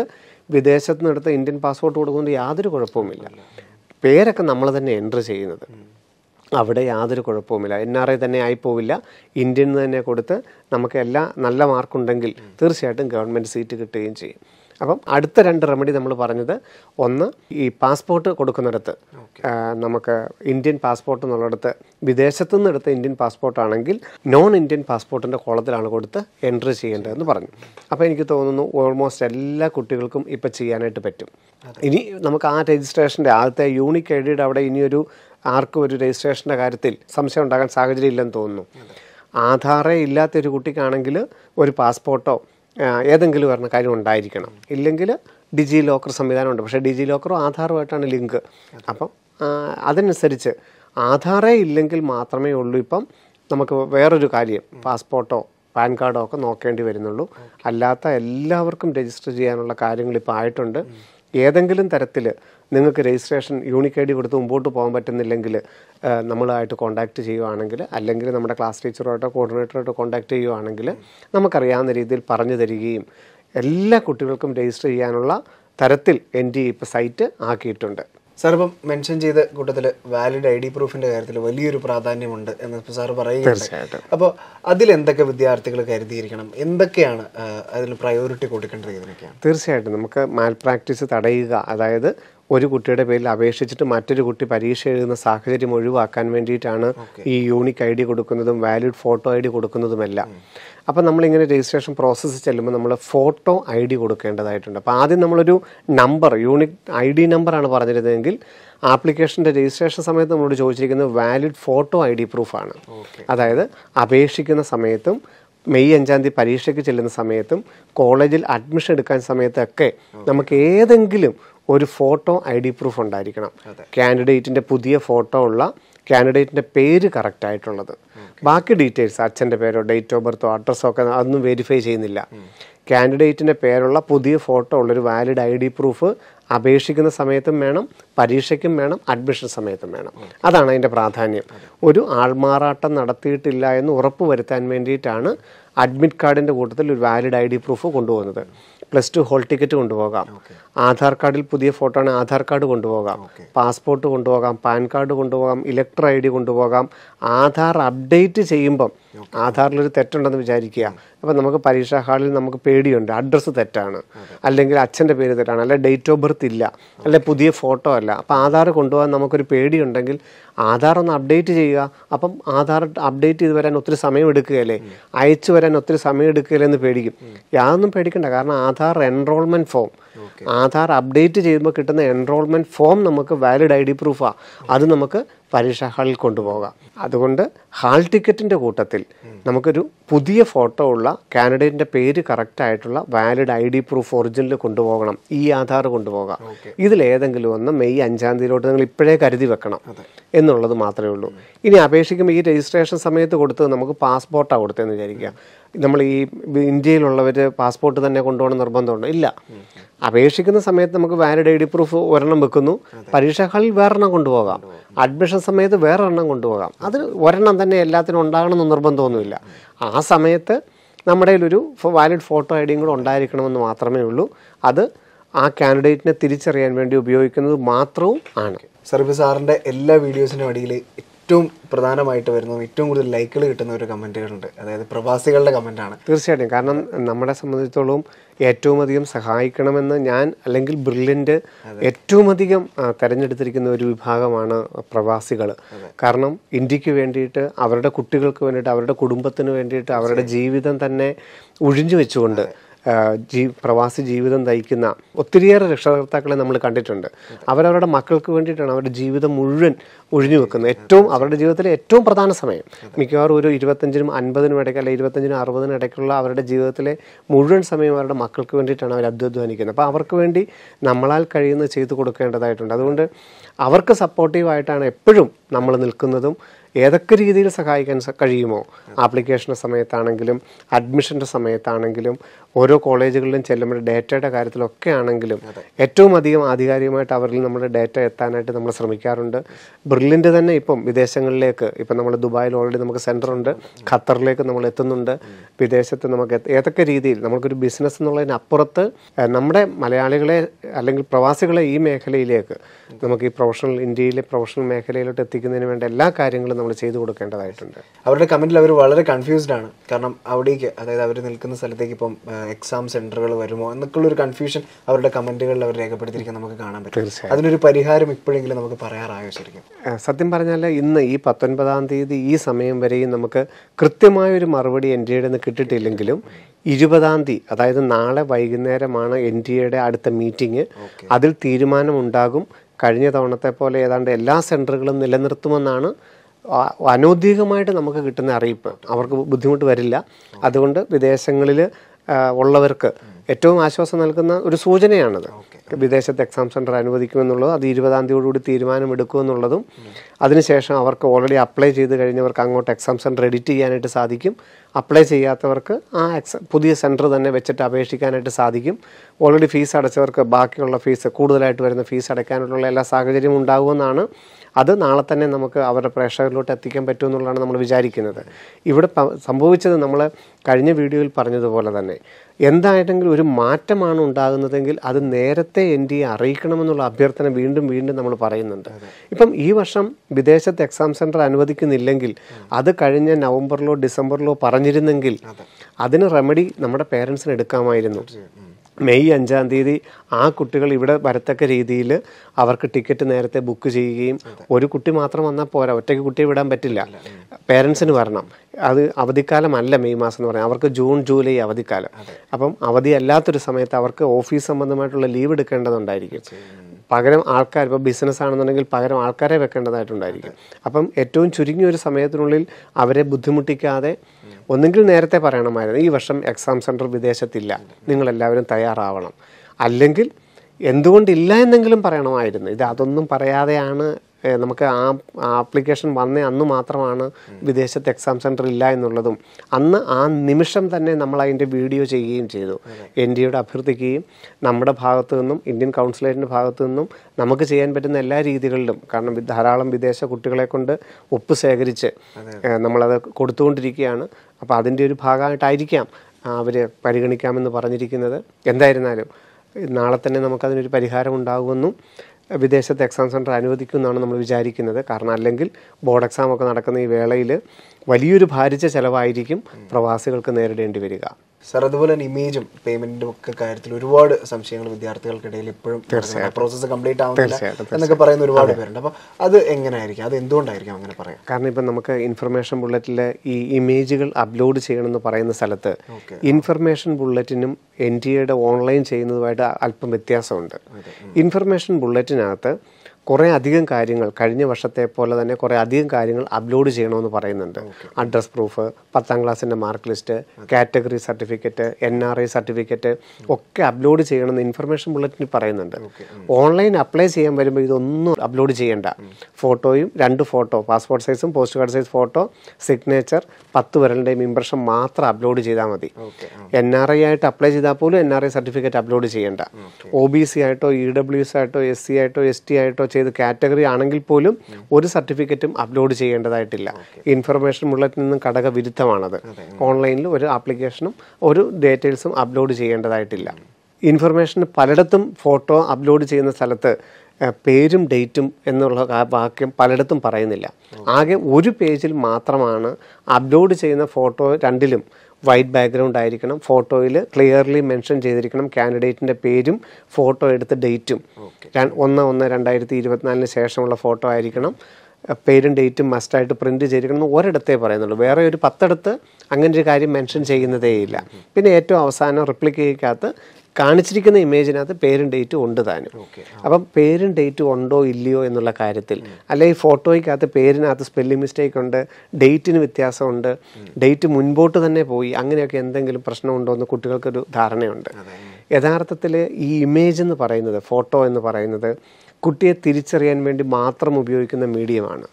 വിദേശത്ത് എടുത്ത ഇന്ത്യൻ പാസ്പോർട്ട് കൊടുക്കുന്നത് യാതൊരു കുഴപ്പവുമില്ല പേരൊക്കെ നമ്മൾ തന്നെ എൻ്റർ ചെയ്യുന്നത് അവിടെ യാതൊരു കുഴപ്പവുമില്ല എൻ ആർ ഐ തന്നെ ആയിപ്പോവില്ല ഇന്ത്യൻ തന്നെ കൊടുത്ത് നമുക്ക് എല്ലാ നല്ല മാർക്കുണ്ടെങ്കിൽ തീർച്ചയായിട്ടും ഗവൺമെൻറ് സീറ്റ് കിട്ടുകയും ചെയ്യും അപ്പം അടുത്ത രണ്ട് റെമഡി നമ്മൾ പറഞ്ഞത് ഒന്ന് ഈ പാസ്പോർട്ട് കൊടുക്കുന്നിടത്ത് നമുക്ക് ഇന്ത്യൻ പാസ്പോർട്ട് എന്നുള്ളിടത്ത് വിദേശത്തു നിന്ന് എടുത്ത ഇന്ത്യൻ പാസ്പോർട്ടാണെങ്കിൽ നോൺ ഇന്ത്യൻ പാസ്പോർട്ടിൻ്റെ കോളത്തിലാണ് കൊടുത്ത് എൻട്രി ചെയ്യേണ്ടതെന്ന് പറഞ്ഞു അപ്പോൾ എനിക്ക് തോന്നുന്നു ഓൾമോസ്റ്റ് എല്ലാ കുട്ടികൾക്കും ഇപ്പോൾ ചെയ്യാനായിട്ട് പറ്റും ഇനി നമുക്ക് ആ രജിസ്ട്രേഷൻ്റെ ആദ്യത്തെ യൂണിക് ഐ ഡിയുടെ അവിടെ ഇനിയൊരു ആർക്കും ഒരു രജിസ്ട്രേഷൻ്റെ കാര്യത്തിൽ സംശയം ഉണ്ടാകാൻ സാഹചര്യം ഇല്ലെന്ന് തോന്നുന്നു ആധാറേ ഇല്ലാത്ത ഒരു കുട്ടിക്കാണെങ്കിൽ ഒരു പാസ്പോർട്ടോ ഏതെങ്കിലും പറഞ്ഞ കാര്യം ഉണ്ടായിരിക്കണം ഇല്ലെങ്കിൽ ഡിജി ലോക്കർ സംവിധാനമുണ്ട് പക്ഷേ ഡിജി ലോക്കറോ ആധാറുമായിട്ടാണ് ലിങ്ക് അപ്പം അതനുസരിച്ച് ആധാറേ ഇല്ലെങ്കിൽ മാത്രമേ ഉള്ളൂ ഇപ്പം നമുക്ക് വേറൊരു കാര്യം പാസ്പോർട്ടോ പാൻ കാർഡോ ഒക്കെ നോക്കേണ്ടി വരുന്നുള്ളൂ അല്ലാത്ത എല്ലാവർക്കും രജിസ്റ്റർ ചെയ്യാനുള്ള കാര്യങ്ങൾ ഇപ്പോൾ ആയിട്ടുണ്ട് ഏതെങ്കിലും തരത്തിൽ നിങ്ങൾക്ക് രജിസ്ട്രേഷൻ യൂണിക് ഐ ഡി കൊടുത്ത് മുമ്പോട്ട് പോകാൻ പറ്റുന്നില്ലെങ്കിൽ നമ്മളായിട്ട് കോൺടാക്ട് ചെയ്യുവാണെങ്കിൽ അല്ലെങ്കിൽ നമ്മുടെ ക്ലാസ് ടീച്ചറുമായിട്ടോ കോർഡിനേറ്ററുമായിട്ടോ കോൺടാക്ട് ചെയ്യുവാണെങ്കിൽ നമുക്കറിയാവുന്ന രീതിയിൽ പറഞ്ഞു തരികയും എല്ലാ കുട്ടികൾക്കും രജിസ്റ്റർ ചെയ്യാനുള്ള തരത്തിൽ എൻ ഡി ഇപ്പോൾ സൈറ്റ് ആക്കിയിട്ടുണ്ട് സാർ ഇപ്പം മെൻഷൻ ചെയ്ത കൂട്ടത്തിൽ വാലിഡ് ഐ ഡി പ്രൂഫിന്റെ കാര്യത്തിൽ വലിയൊരു പ്രാധാന്യമുണ്ട് എന്ന് സാർ പറയുകയുണ്ട് അപ്പോൾ അതിൽ എന്തൊക്കെ വിദ്യാർത്ഥികൾ കരുതിയിരിക്കണം എന്തൊക്കെയാണ് അതിന് പ്രയോറിറ്റി കൊടുക്കേണ്ടത് ഇതിനൊക്കെയാണ് തീർച്ചയായിട്ടും നമുക്ക് മാൽ പ്രാക്ടീസ് തടയുക അതായത് ഒരു കുട്ടിയുടെ പേരിൽ അപേക്ഷിച്ചിട്ട് മറ്റൊരു കുട്ടി പരീക്ഷ എഴുതുന്ന സാഹചര്യം ഒഴിവാക്കാൻ വേണ്ടിയിട്ടാണ് ഈ യൂണിക് ഐ ഡി കൊടുക്കുന്നതും വാലിഡ് ഫോട്ടോ ഐ ഡി കൊടുക്കുന്നതുമെല്ലാം അപ്പം നമ്മളിങ്ങനെ രജിസ്ട്രേഷൻ പ്രോസസ്സ് ചെല്ലുമ്പോൾ നമ്മൾ ഫോട്ടോ ഐ ഡി കൊടുക്കേണ്ടതായിട്ടുണ്ട് അപ്പോൾ ആദ്യം നമ്മളൊരു നമ്പർ യൂണിക് ഐ ഡി നമ്പറാണ് പറഞ്ഞിരുന്നതെങ്കിൽ ആപ്ലിക്കേഷൻ്റെ രജിസ്ട്രേഷൻ സമയത്ത് നമ്മളോട് ചോദിച്ചിരിക്കുന്നത് വാലിഡ് ഫോട്ടോ ഐ ഡി പ്രൂഫാണ് അതായത് അപേക്ഷിക്കുന്ന സമയത്തും മെയ് അഞ്ചാം തീയതി പരീക്ഷയ്ക്ക് ചെല്ലുന്ന സമയത്തും കോളേജിൽ അഡ്മിഷൻ എടുക്കാൻ സമയത്തൊക്കെ നമുക്ക് ഏതെങ്കിലും ഒരു ഫോട്ടോ ഐ ഡി പ്രൂഫ് ഉണ്ടായിരിക്കണം കാൻഡിഡേറ്റിൻ്റെ പുതിയ ഫോട്ടോ ഉള്ള കാൻഡിഡേറ്റിൻ്റെ പേര് കറക്റ്റ് ആയിട്ടുള്ളത് ബാക്കി ഡീറ്റെയിൽസ് അച്ഛൻ്റെ പേരോ ഡേറ്റ് ഓഫ് ബർത്തോ അഡ്രസ്സോ ഒക്കെ അതൊന്നും വെരിഫൈ ചെയ്യുന്നില്ല കാൻഡിഡേറ്റിൻ്റെ പേരുള്ള പുതിയ ഫോട്ടോ ഉള്ളൊരു വാലിഡ് ഐ ഡി പ്രൂഫ് അപേക്ഷിക്കുന്ന സമയത്തും വേണം പരീക്ഷയ്ക്കും വേണം അഡ്മിഷൻ സമയത്തും വേണം അതാണ് അതിൻ്റെ പ്രാധാന്യം ഒരു ആൾമാറാട്ടം നടത്തിയിട്ടില്ല എന്ന് ഉറപ്പ് വരുത്താൻ വേണ്ടിയിട്ടാണ് അഡ്മിറ്റ് കാർഡിൻ്റെ കൂട്ടത്തിൽ ഒരു വാലിഡ് ഐ ഡി പ്രൂഫ് കൊണ്ടുപോകുന്നത് പ്ലസ് ടു ഹോൾ ടിക്കറ്റ് കൊണ്ടുപോകാം ആധാർ കാർഡിൽ പുതിയ ഫോട്ടോ ആണ് ആധാർ കാർഡ് കൊണ്ടുപോകാം പാസ്പോർട്ട് കൊണ്ടുപോകാം പാൻ കാർഡ് കൊണ്ടുപോകാം ഇലക്ടർ ഐ ഡി കൊണ്ടുപോകാം ആധാർ അപ്ഡേറ്റ് ചെയ്യുമ്പം ആധാറിലൊരു തെറ്റുണ്ടെന്ന് വിചാരിക്കുക അപ്പം നമുക്ക് പരീക്ഷാ ഹാളിൽ നമുക്ക് പേടിയുണ്ട് അഡ്രസ്സ് തെറ്റാണ് അല്ലെങ്കിൽ അച്ഛൻ്റെ പേര് തെറ്റാണ് അല്ലെങ്കിൽ ഡേറ്റ് ഓഫ് ബർത്ത് ഇല്ല അല്ലെങ്കിൽ പുതിയ ഫോട്ടോ അല്ല അപ്പോൾ ആധാർ കൊണ്ടുപോകാൻ നമുക്കൊരു പേടിയുണ്ടെങ്കിൽ ആധാർ ഒന്ന് അപ്ഡേറ്റ് ചെയ്യുക അപ്പം ആധാർ അപ്ഡേറ്റ് ചെയ്ത് വരാൻ ഒത്തിരി സമയം എടുക്കുകയല്ലേ അയച്ചു വരാൻ ഒത്തിരി സമയം എടുക്കുകയല്ലേ എന്ന് പേടിക്കും യാതൊന്നും പേടിക്കണ്ട കാരണം Aadhaar enrolment form Aadhaar update ചെയ്യുമ്പോൾ കിട്ടുന്ന എൻറോൾമെൻറ്റ് ഫോം നമുക്ക് വാലിഡ് ഐ ഡി പ്രൂഫാണ് അത് നമുക്ക് പരീക്ഷ ഹാളിൽ കൊണ്ടുപോകാം അതുകൊണ്ട് ഹാൾ ടിക്കറ്റിൻ്റെ കൂട്ടത്തിൽ നമുക്കൊരു പുതിയ ഫോട്ടോ ഉള്ള കാൻഡിഡേറ്റിൻ്റെ പേര് കറക്റ്റ് ആയിട്ടുള്ള valid I D proof original കൊണ്ടുപോകണം ഈ ആധാർ കൊണ്ടുപോകാം ഇതിലേതെങ്കിലും ഒന്ന് മെയ് അഞ്ചാം തീയതിയിലോട്ട് നിങ്ങൾ ഇപ്പോഴേ കരുതി വെക്കണം എന്നുള്ളത് മാത്രമേ ഉള്ളൂ ഇനി അപേക്ഷിക്കുമ്പോൾ ഈ രജിസ്ട്രേഷൻ സമയത്ത് കൊടുത്തത് നമുക്ക് പാസ്പോർട്ടാണ് കൊടുത്തതെന്ന് വിചാരിക്കുക നമ്മൾ ഈ ഇന്ത്യയിലുള്ളവർ പാസ്പോർട്ട് തന്നെ കൊണ്ടുപോകണം നിർബന്ധമുണ്ടോ ഇല്ല അപേക്ഷിക്കുന്ന സമയത്ത് നമുക്ക് വാലിഡ് ഐ ഡി പ്രൂഫ് ഒരെണ്ണം വെക്കുന്നു പരീക്ഷാ ഹാളിൽ വേറെണ്ണം കൊണ്ടുപോകാം അഡ്മിഷൻ സമയത്ത് വേറൊരെണ്ണം കൊണ്ടുപോകാം അത് ഒരെണ്ണം തന്നെ എല്ലാത്തിനും ഉണ്ടാകണമെന്ന് നിർബന്ധമൊന്നുമില്ല ആ സമയത്ത് നമ്മുടെ ഒരു വാലിഡ് ഫോട്ടോ ഐഡിയും കൂടെ ഉണ്ടായിരിക്കണമെന്ന് മാത്രമേ ഉള്ളൂ അത് ആ കാൻഡിഡേറ്റിനെ തിരിച്ചറിയാൻ വേണ്ടി ഉപയോഗിക്കുന്നത് മാത്രവും ആണ് സർവീസ് സാറിൻ്റെ എല്ലാ വീഡിയോസിനും അടിയിൽ ഏറ്റവും പ്രധാനമായിട്ട് വരുന്ന ഏറ്റവും കൂടുതൽ ലൈക്കുകൾ കിട്ടുന്ന ഒരു കമൻറ്റുകളുണ്ട് അതായത് പ്രവാസികളുടെ കമൻറ്റാണ് തീർച്ചയായിട്ടും കാരണം നമ്മളെ സംബന്ധിച്ചോളം ഏറ്റവും അധികം സഹായിക്കണമെന്ന് ഞാൻ അല്ലെങ്കിൽ ബ്രില്യൻ്റ് ഏറ്റവും അധികം തിരഞ്ഞെടുത്തിരിക്കുന്ന ഒരു വിഭാഗമാണ് പ്രവാസികൾ കാരണം ഇന്ത്യക്ക് വേണ്ടിയിട്ട് അവരുടെ കുട്ടികൾക്ക് വേണ്ടിയിട്ട് അവരുടെ കുടുംബത്തിന് വേണ്ടിയിട്ട് അവരുടെ ജീവിതം തന്നെ ഒഴിഞ്ഞു വെച്ചുകൊണ്ട് ജീ പ്രവാസി ജീവിതം നയിക്കുന്ന ഒത്തിരിയേറെ രക്ഷകർത്താക്കളെ നമ്മൾ കണ്ടിട്ടുണ്ട് അവരവരുടെ മക്കൾക്ക് വേണ്ടിയിട്ടാണ് അവരുടെ ജീവിതം മുഴുവൻ ഒഴിഞ്ഞു വെക്കുന്നത് ഏറ്റവും അവരുടെ ജീവിതത്തിലെ ഏറ്റവും പ്രധാന സമയം മിക്കവാറും ഒരു ഇരുപത്തഞ്ചിനും അൻപതിനും ഇടയ്ക്ക് അല്ലെങ്കിൽ ഇരുപത്തഞ്ചിനും അറുപതിനും ഇടയ്ക്കുള്ള അവരുടെ ജീവിതത്തിലെ മുഴുവൻ സമയം അവരുടെ മക്കൾക്ക് വേണ്ടിയിട്ടാണ് അവർ അധ്വാനിക്കുന്നത് അപ്പോൾ അവർക്ക് വേണ്ടി നമ്മളാൽ കഴിയുന്നത് ചെയ്തു കൊടുക്കേണ്ടതായിട്ടുണ്ട് അതുകൊണ്ട് അവർക്ക് സപ്പോർട്ടീവായിട്ടാണ് എപ്പോഴും നമ്മൾ നിൽക്കുന്നതും ഏതൊക്കെ രീതിയിൽ സഹായിക്കാൻ കഴിയുമോ ആപ്ലിക്കേഷൻ്റെ സമയത്താണെങ്കിലും അഡ്മിഷൻ്റെ സമയത്താണെങ്കിലും ഓരോ കോളേജുകളിലും ചെല്ലുമ്പോൾ ഡേറ്റയുടെ കാര്യത്തിലൊക്കെ ആണെങ്കിലും ഏറ്റവും അധികം ആധികാരികമായിട്ട് അവരിൽ നമ്മുടെ ഡേറ്റ എത്താനായിട്ട് നമ്മൾ ശ്രമിക്കാറുണ്ട് ബ്രില്ലിൻ്റെ തന്നെ ഇപ്പം വിദേശങ്ങളിലേക്ക് ഇപ്പം നമ്മൾ ദുബായിൽ ഓൾറെഡി നമുക്ക് സെൻറ്റർ ഉണ്ട് ഖത്തറിലേക്ക് നമ്മൾ എത്തുന്നുണ്ട് വിദേശത്ത് നമുക്ക് ഏതൊക്കെ രീതിയിൽ നമുക്കൊരു ബിസിനസ് എന്നുള്ളതിനപ്പുറത്ത് നമ്മുടെ മലയാളികളെ അല്ലെങ്കിൽ പ്രവാസികളെ ഈ മേഖലയിലേക്ക് നമുക്ക് ഈ പ്രൊഫഷണൽ ഇന്ത്യയിലെ പ്രൊഫഷണൽ മേഖലയിലോട്ട് എത്തിക്കുന്നതിന് വേണ്ട എല്ലാ കാര്യങ്ങളും നമ്മൾ ചെയ്തു കൊടുക്കേണ്ടതായിട്ടുണ്ട് അവരുടെ കമൻറ്റിൽ അവർ വളരെ കൺഫ്യൂസ്ഡ് ആണ് കാരണം അവിടേക്ക് അതായത് അവർ നിൽക്കുന്ന സ്ഥലത്തേക്ക് ഇപ്പം എക്സാം സെൻറ്ററുകൾ വരുമോ എന്നൊക്കെയുള്ള ഒരു കൺഫ്യൂഷൻ അവരുടെ കമൻറ്റുകളിൽ അവർ രേഖപ്പെടുത്തിയിരിക്കാൻ നമുക്ക് കാണാൻ പറ്റും അതിനൊരു പരിഹാരം ഇപ്പോഴെങ്കിലും നമുക്ക് പറയാറായോ ശരിക്കും സത്യം പറഞ്ഞാൽ ഇന്ന് ഈ പത്തൊൻപതാം തീയതി ഈ സമയം വരെയും നമുക്ക് കൃത്യമായ ഒരു മറുപടി എൻ ഡി എയുടെ നിന്ന് കിട്ടിയിട്ടില്ലെങ്കിലും ഇരുപതാം തീയതി അതായത് നാളെ വൈകുന്നേരമാണ് എൻ ഡി എയുടെ അടുത്ത മീറ്റിംഗ് അതിൽ തീരുമാനമുണ്ടാകും കഴിഞ്ഞ തവണത്തെ പോലെ ഏതാണ്ട് എല്ലാ സെൻറ്ററുകളും നിലനിർത്തുമെന്നാണ് അനൗദ്യോഗികമായിട്ട് നമുക്ക് കിട്ടുന്ന അറിയിപ്പ് അവർക്ക് ബുദ്ധിമുട്ട് വരില്ല അതുകൊണ്ട് വിദേശങ്ങളിൽ ഉള്ളവർക്ക് ഏറ്റവും ആശ്വാസം നൽകുന്ന ഒരു സൂചനയാണത് വിദേശത്ത് എക്സാം സെൻറ്റർ അനുവദിക്കുമെന്നുള്ളത് അത് ഇരുപതാം തീയതിയോടുകൂടി തീരുമാനമെടുക്കുമെന്നുള്ളതും അതിനുശേഷം അവർക്ക് ഓൾറെഡി അപ്ലൈ ചെയ്ത് കഴിഞ്ഞവർക്ക് അങ്ങോട്ട് എക്സാം സെൻറ്റർ എഡിറ്റ് ചെയ്യാനായിട്ട് സാധിക്കും അപ്ലൈ ചെയ്യാത്തവർക്ക് ആ എക്സാം പുതിയ സെൻറ്റർ തന്നെ വെച്ചിട്ട് അപേക്ഷിക്കാനായിട്ട് സാധിക്കും ഓൾറെഡി ഫീസ് അടച്ചവർക്ക് ബാക്കിയുള്ള ഫീസ് കൂടുതലായിട്ട് വരുന്ന ഫീസ് അടയ്ക്കാനുള്ള എല്ലാ സാഹചര്യവും ഉണ്ടാകുമെന്നാണ് അത് നാളെ തന്നെ നമുക്ക് അവരുടെ പ്രേക്ഷകരിലോട്ട് എത്തിക്കാൻ പറ്റുമെന്നുള്ളതാണ് നമ്മൾ വിചാരിക്കുന്നത് ഇവിടെ സംഭവിച്ചത് നമ്മൾ കഴിഞ്ഞ വീഡിയോയിൽ പറഞ്ഞതുപോലെ തന്നെ എന്തായിട്ടെങ്കിലും ഒരു മാറ്റമാണ് ഉണ്ടാകുന്നതെങ്കിൽ അത് നേരത്തെ എൻ ഡി എ അറിയിക്കണമെന്നുള്ള അഭ്യർത്ഥന വീണ്ടും വീണ്ടും നമ്മൾ പറയുന്നുണ്ട് ഇപ്പം ഈ വർഷം വിദേശത്ത് എക്സാം സെൻറ്റർ അനുവദിക്കുന്നില്ലെങ്കിൽ അത് കഴിഞ്ഞ നവംബറിലോ ഡിസംബറിലോ പറഞ്ഞിരുന്നെങ്കിൽ അതിന് റെമഡി നമ്മുടെ പേരൻസിന് എടുക്കാമായിരുന്നു മെയ് അഞ്ചാം തീയതി ആ കുട്ടികൾ ഇവിടെ വരത്തക്ക രീതിയിൽ അവർക്ക് ടിക്കറ്റ് നേരത്തെ ബുക്ക് ചെയ്യുകയും ഒരു കുട്ടി മാത്രം വന്നാൽ പോരാ ഒറ്റയ്ക്ക് കുട്ടിയെ വിടാൻ പറ്റില്ല പേരൻസിന് വരണം അത് അവധിക്കാലമല്ല മെയ് മാസം എന്ന് പറയാം അവർക്ക് ജൂൺ ജൂലൈ അവധിക്കാലം അപ്പം അവധി അല്ലാത്തൊരു സമയത്ത് അവർക്ക് ഓഫീസ് സംബന്ധമായിട്ടുള്ള ലീവ് എടുക്കേണ്ടതുണ്ടായിരിക്കും പകരം ആൾക്കാർ ഇപ്പോൾ ബിസിനസ് ആണെന്നുണ്ടെങ്കിൽ പകരം ആൾക്കാരെ വെക്കേണ്ടതായിട്ടുണ്ടായിരിക്കും അപ്പം ഏറ്റവും ചുരുങ്ങിയ ഒരു സമയത്തിനുള്ളിൽ അവരെ ബുദ്ധിമുട്ടിക്കാതെ ഒന്നെങ്കിൽ നേരത്തെ പറയണമായിരുന്നു ഈ വർഷം എക്സാം സെൻറ്റർ വിദേശത്തില്ല നിങ്ങളെല്ലാവരും തയ്യാറാവണം അല്ലെങ്കിൽ എന്തുകൊണ്ടില്ല എന്നെങ്കിലും പറയണമായിരുന്നു ഇത് അതൊന്നും പറയാതെയാണ് നമുക്ക് ആ ആപ്ലിക്കേഷൻ വന്ന അന്ന് മാത്രമാണ് വിദേശത്ത് എക്സാം സെൻറ്റർ ഇല്ല എന്നുള്ളതും അന്ന് ആ നിമിഷം തന്നെ നമ്മൾ അതിൻ്റെ വീഡിയോ ചെയ്യുകയും ചെയ്തു എൻ ഡി എയുടെ അഭ്യർത്ഥിക്കുകയും നമ്മുടെ ഭാഗത്തു നിന്നും ഇന്ത്യൻ കൗൺസിലേറ്റിൻ്റെ ഭാഗത്തു നിന്നും നമുക്ക് ചെയ്യാൻ പറ്റുന്ന എല്ലാ രീതികളിലും കാരണം ധാരാളം വിദേശ കുട്ടികളെ കൊണ്ട് ഒപ്പ് ശേഖരിച്ച് നമ്മളത് കൊടുത്തുകൊണ്ടിരിക്കുകയാണ് അപ്പോൾ അതിൻ്റെ ഒരു ഭാഗമായിട്ടായിരിക്കാം അവർ പരിഗണിക്കാമെന്ന് പറഞ്ഞിരിക്കുന്നത് എന്തായിരുന്നാലും നാളെ തന്നെ നമുക്കതിനൊരു പരിഹാരം ഉണ്ടാകുമെന്നും വിദേശത്ത് എക്സാം സെൻറ്റർ അനുവദിക്കുമെന്നാണ് നമ്മൾ വിചാരിക്കുന്നത് കാരണം അല്ലെങ്കിൽ ബോർഡ് എക്സാം ഒക്കെ നടക്കുന്ന ഈ വേളയിൽ വലിയൊരു ഭാരിച്ച ചെലവായിരിക്കും പ്രവാസികൾക്ക് നേരിടേണ്ടി വരിക സാർ അതുപോലെ തന്നെ ഇമേജും പേയ്മെന്റും ഒക്കെ കാര്യത്തിൽ ഒരുപാട് സംശയങ്ങൾ വിദ്യാർത്ഥികൾക്കിടയിൽ എപ്പോഴും പ്രോസസ് കംപ്ലീറ്റ് ആവുന്നില്ല എന്നൊക്കെ പറയുന്ന ഒരുപാട് പേരുണ്ട് അപ്പോൾ അത് എങ്ങനെയായിരിക്കും അത് എന്തുകൊണ്ടായിരിക്കും അങ്ങനെ പറയാം കാരണം ഇപ്പൊ നമുക്ക് ഇൻഫർമേഷൻ ബുള്ളറ്റിലെ ഈ ഇമേജുകൾ അപ്ലോഡ് ചെയ്യണമെന്ന് പറയുന്ന സ്ഥലത്ത് ഇൻഫർമേഷൻ ബുള്ളറ്റിനും എൻ ടി എയുടെ ഓൺലൈൻ ചെയ്യുന്നതുമായിട്ട് അല്പം വ്യത്യാസമുണ്ട് ഇൻഫർമേഷൻ ബുള്ളറ്റിനകത്ത് കുറേ അധികം കാര്യങ്ങൾ കഴിഞ്ഞ വർഷത്തെ പോലെ തന്നെ കുറേ അധികം കാര്യങ്ങൾ അപ്ലോഡ് ചെയ്യണമെന്ന് പറയുന്നുണ്ട് അഡ്രസ് പ്രൂഫ് പത്താം ക്ലാസ്സിൻ്റെ mark list category certificate N R I certificate ഒക്കെ അപ്ലോഡ് ചെയ്യണമെന്ന് ഇൻഫർമേഷൻ ബുള്ളറ്റിനിൽ പറയുന്നുണ്ട് ഓൺലൈൻ അപ്ലൈ ചെയ്യാൻ വരുമ്പോൾ ഇതൊന്നും അപ്ലോഡ് ചെയ്യേണ്ട ഫോട്ടോയും രണ്ട് ഫോട്ടോ പാസ്പോർട്ട് സൈസും post card size photo signature പത്ത് വരലിൻ്റെയും ഇമ്പ്രഷൻ മാത്രം അപ്ലോഡ് ചെയ്താൽ മതി എൻ ആർ ഐ ആയിട്ട് അപ്ലൈ ചെയ്താൽ പോലും N R I certificate upload ചെയ്യേണ്ട ഒ ബി സി ആയിട്ടോ ഇ ഡബ്ല്യു എസ് ആയിട്ടോ എസ് സി ആയിട്ടോ എസ് ടി ആയിട്ടോ ചെയ്ത് കാറ്റഗറി ആണെങ്കിൽ പോലും ഒരു സർട്ടിഫിക്കറ്റും അപ്ലോഡ് ചെയ്യേണ്ടതായിട്ടില്ല ഇൻഫർമേഷൻ മുള്ളറ്റിൽ നിന്നും ഘടക വിരുദ്ധമാണത് ഓൺലൈനിൽ ഒരു ആപ്ലിക്കേഷനും ഒരു ഡീറ്റെയിൽസും അപ്ലോഡ് ചെയ്യേണ്ടതായിട്ടില്ല ഇൻഫർമേഷൻ പലയിടത്തും ഫോട്ടോ അപ്ലോഡ് ചെയ്യുന്ന സ്ഥലത്ത് പേരും ഡേറ്റും എന്നുള്ള വാക്യം പലയിടത്തും പറയുന്നില്ല ആകെ ഒരു പേജിൽ മാത്രമാണ് അപ്ലോഡ് ചെയ്യുന്ന ഫോട്ടോ രണ്ടിലും വൈറ്റ് ബാക്ക്ഗ്രൗണ്ട് ആയിരിക്കണം ഫോട്ടോയിൽ ക്ലിയർലി മെൻഷൻ ചെയ്തിരിക്കണം കാൻഡിഡേറ്റിൻ്റെ പേരും ഫോട്ടോ എടുത്ത ഡേറ്റും ഒന്ന് ഒന്ന് രണ്ടായിരത്തി ഇരുപത്തിനാലിന് ശേഷമുള്ള ഫോട്ടോ ആയിരിക്കണം പേരും ഡേറ്റും മസ്റ്റായിട്ട് പ്രിൻറ്റ് ചെയ്തിരിക്കണം എന്ന് ഒരിടത്തേ പറയുന്നുള്ളൂ വേറെ ഒരു പത്തിടത്ത് അങ്ങനെ ഒരു കാര്യം മെൻഷൻ ചെയ്യുന്നതേയില്ല പിന്നെ ഏറ്റവും അവസാനം റിപ്ലിക്കയ്ക്കകത്ത് കാണിച്ചിരിക്കുന്ന ഇമേജിനകത്ത് പേരും ഡേറ്റും ഉണ്ട് താനും അപ്പം പേരും ഡേറ്റും ഉണ്ടോ ഇല്ലയോ എന്നുള്ള കാര്യത്തിൽ ഈ ഫോട്ടോയ്ക്കകത്ത് പേരിനകത്ത് സ്പെല്ലിംഗ് മിസ്റ്റേക്ക് ഉണ്ട് ഡേറ്റിന് വ്യത്യാസമുണ്ട് ഡേറ്റ് മുൻപോട്ട് തന്നെ പോയി അങ്ങനെയൊക്കെ എന്തെങ്കിലും പ്രശ്നമുണ്ടോ എന്ന് കുട്ടികൾക്കൊരു ധാരണയുണ്ട് യഥാർത്ഥത്തിൽ ഈ ഇമേജ് എന്ന് പറയുന്നത് ഫോട്ടോ എന്ന് പറയുന്നത് കുട്ടിയെ തിരിച്ചറിയാൻ വേണ്ടി മാത്രം ഉപയോഗിക്കുന്ന മീഡിയമാണ്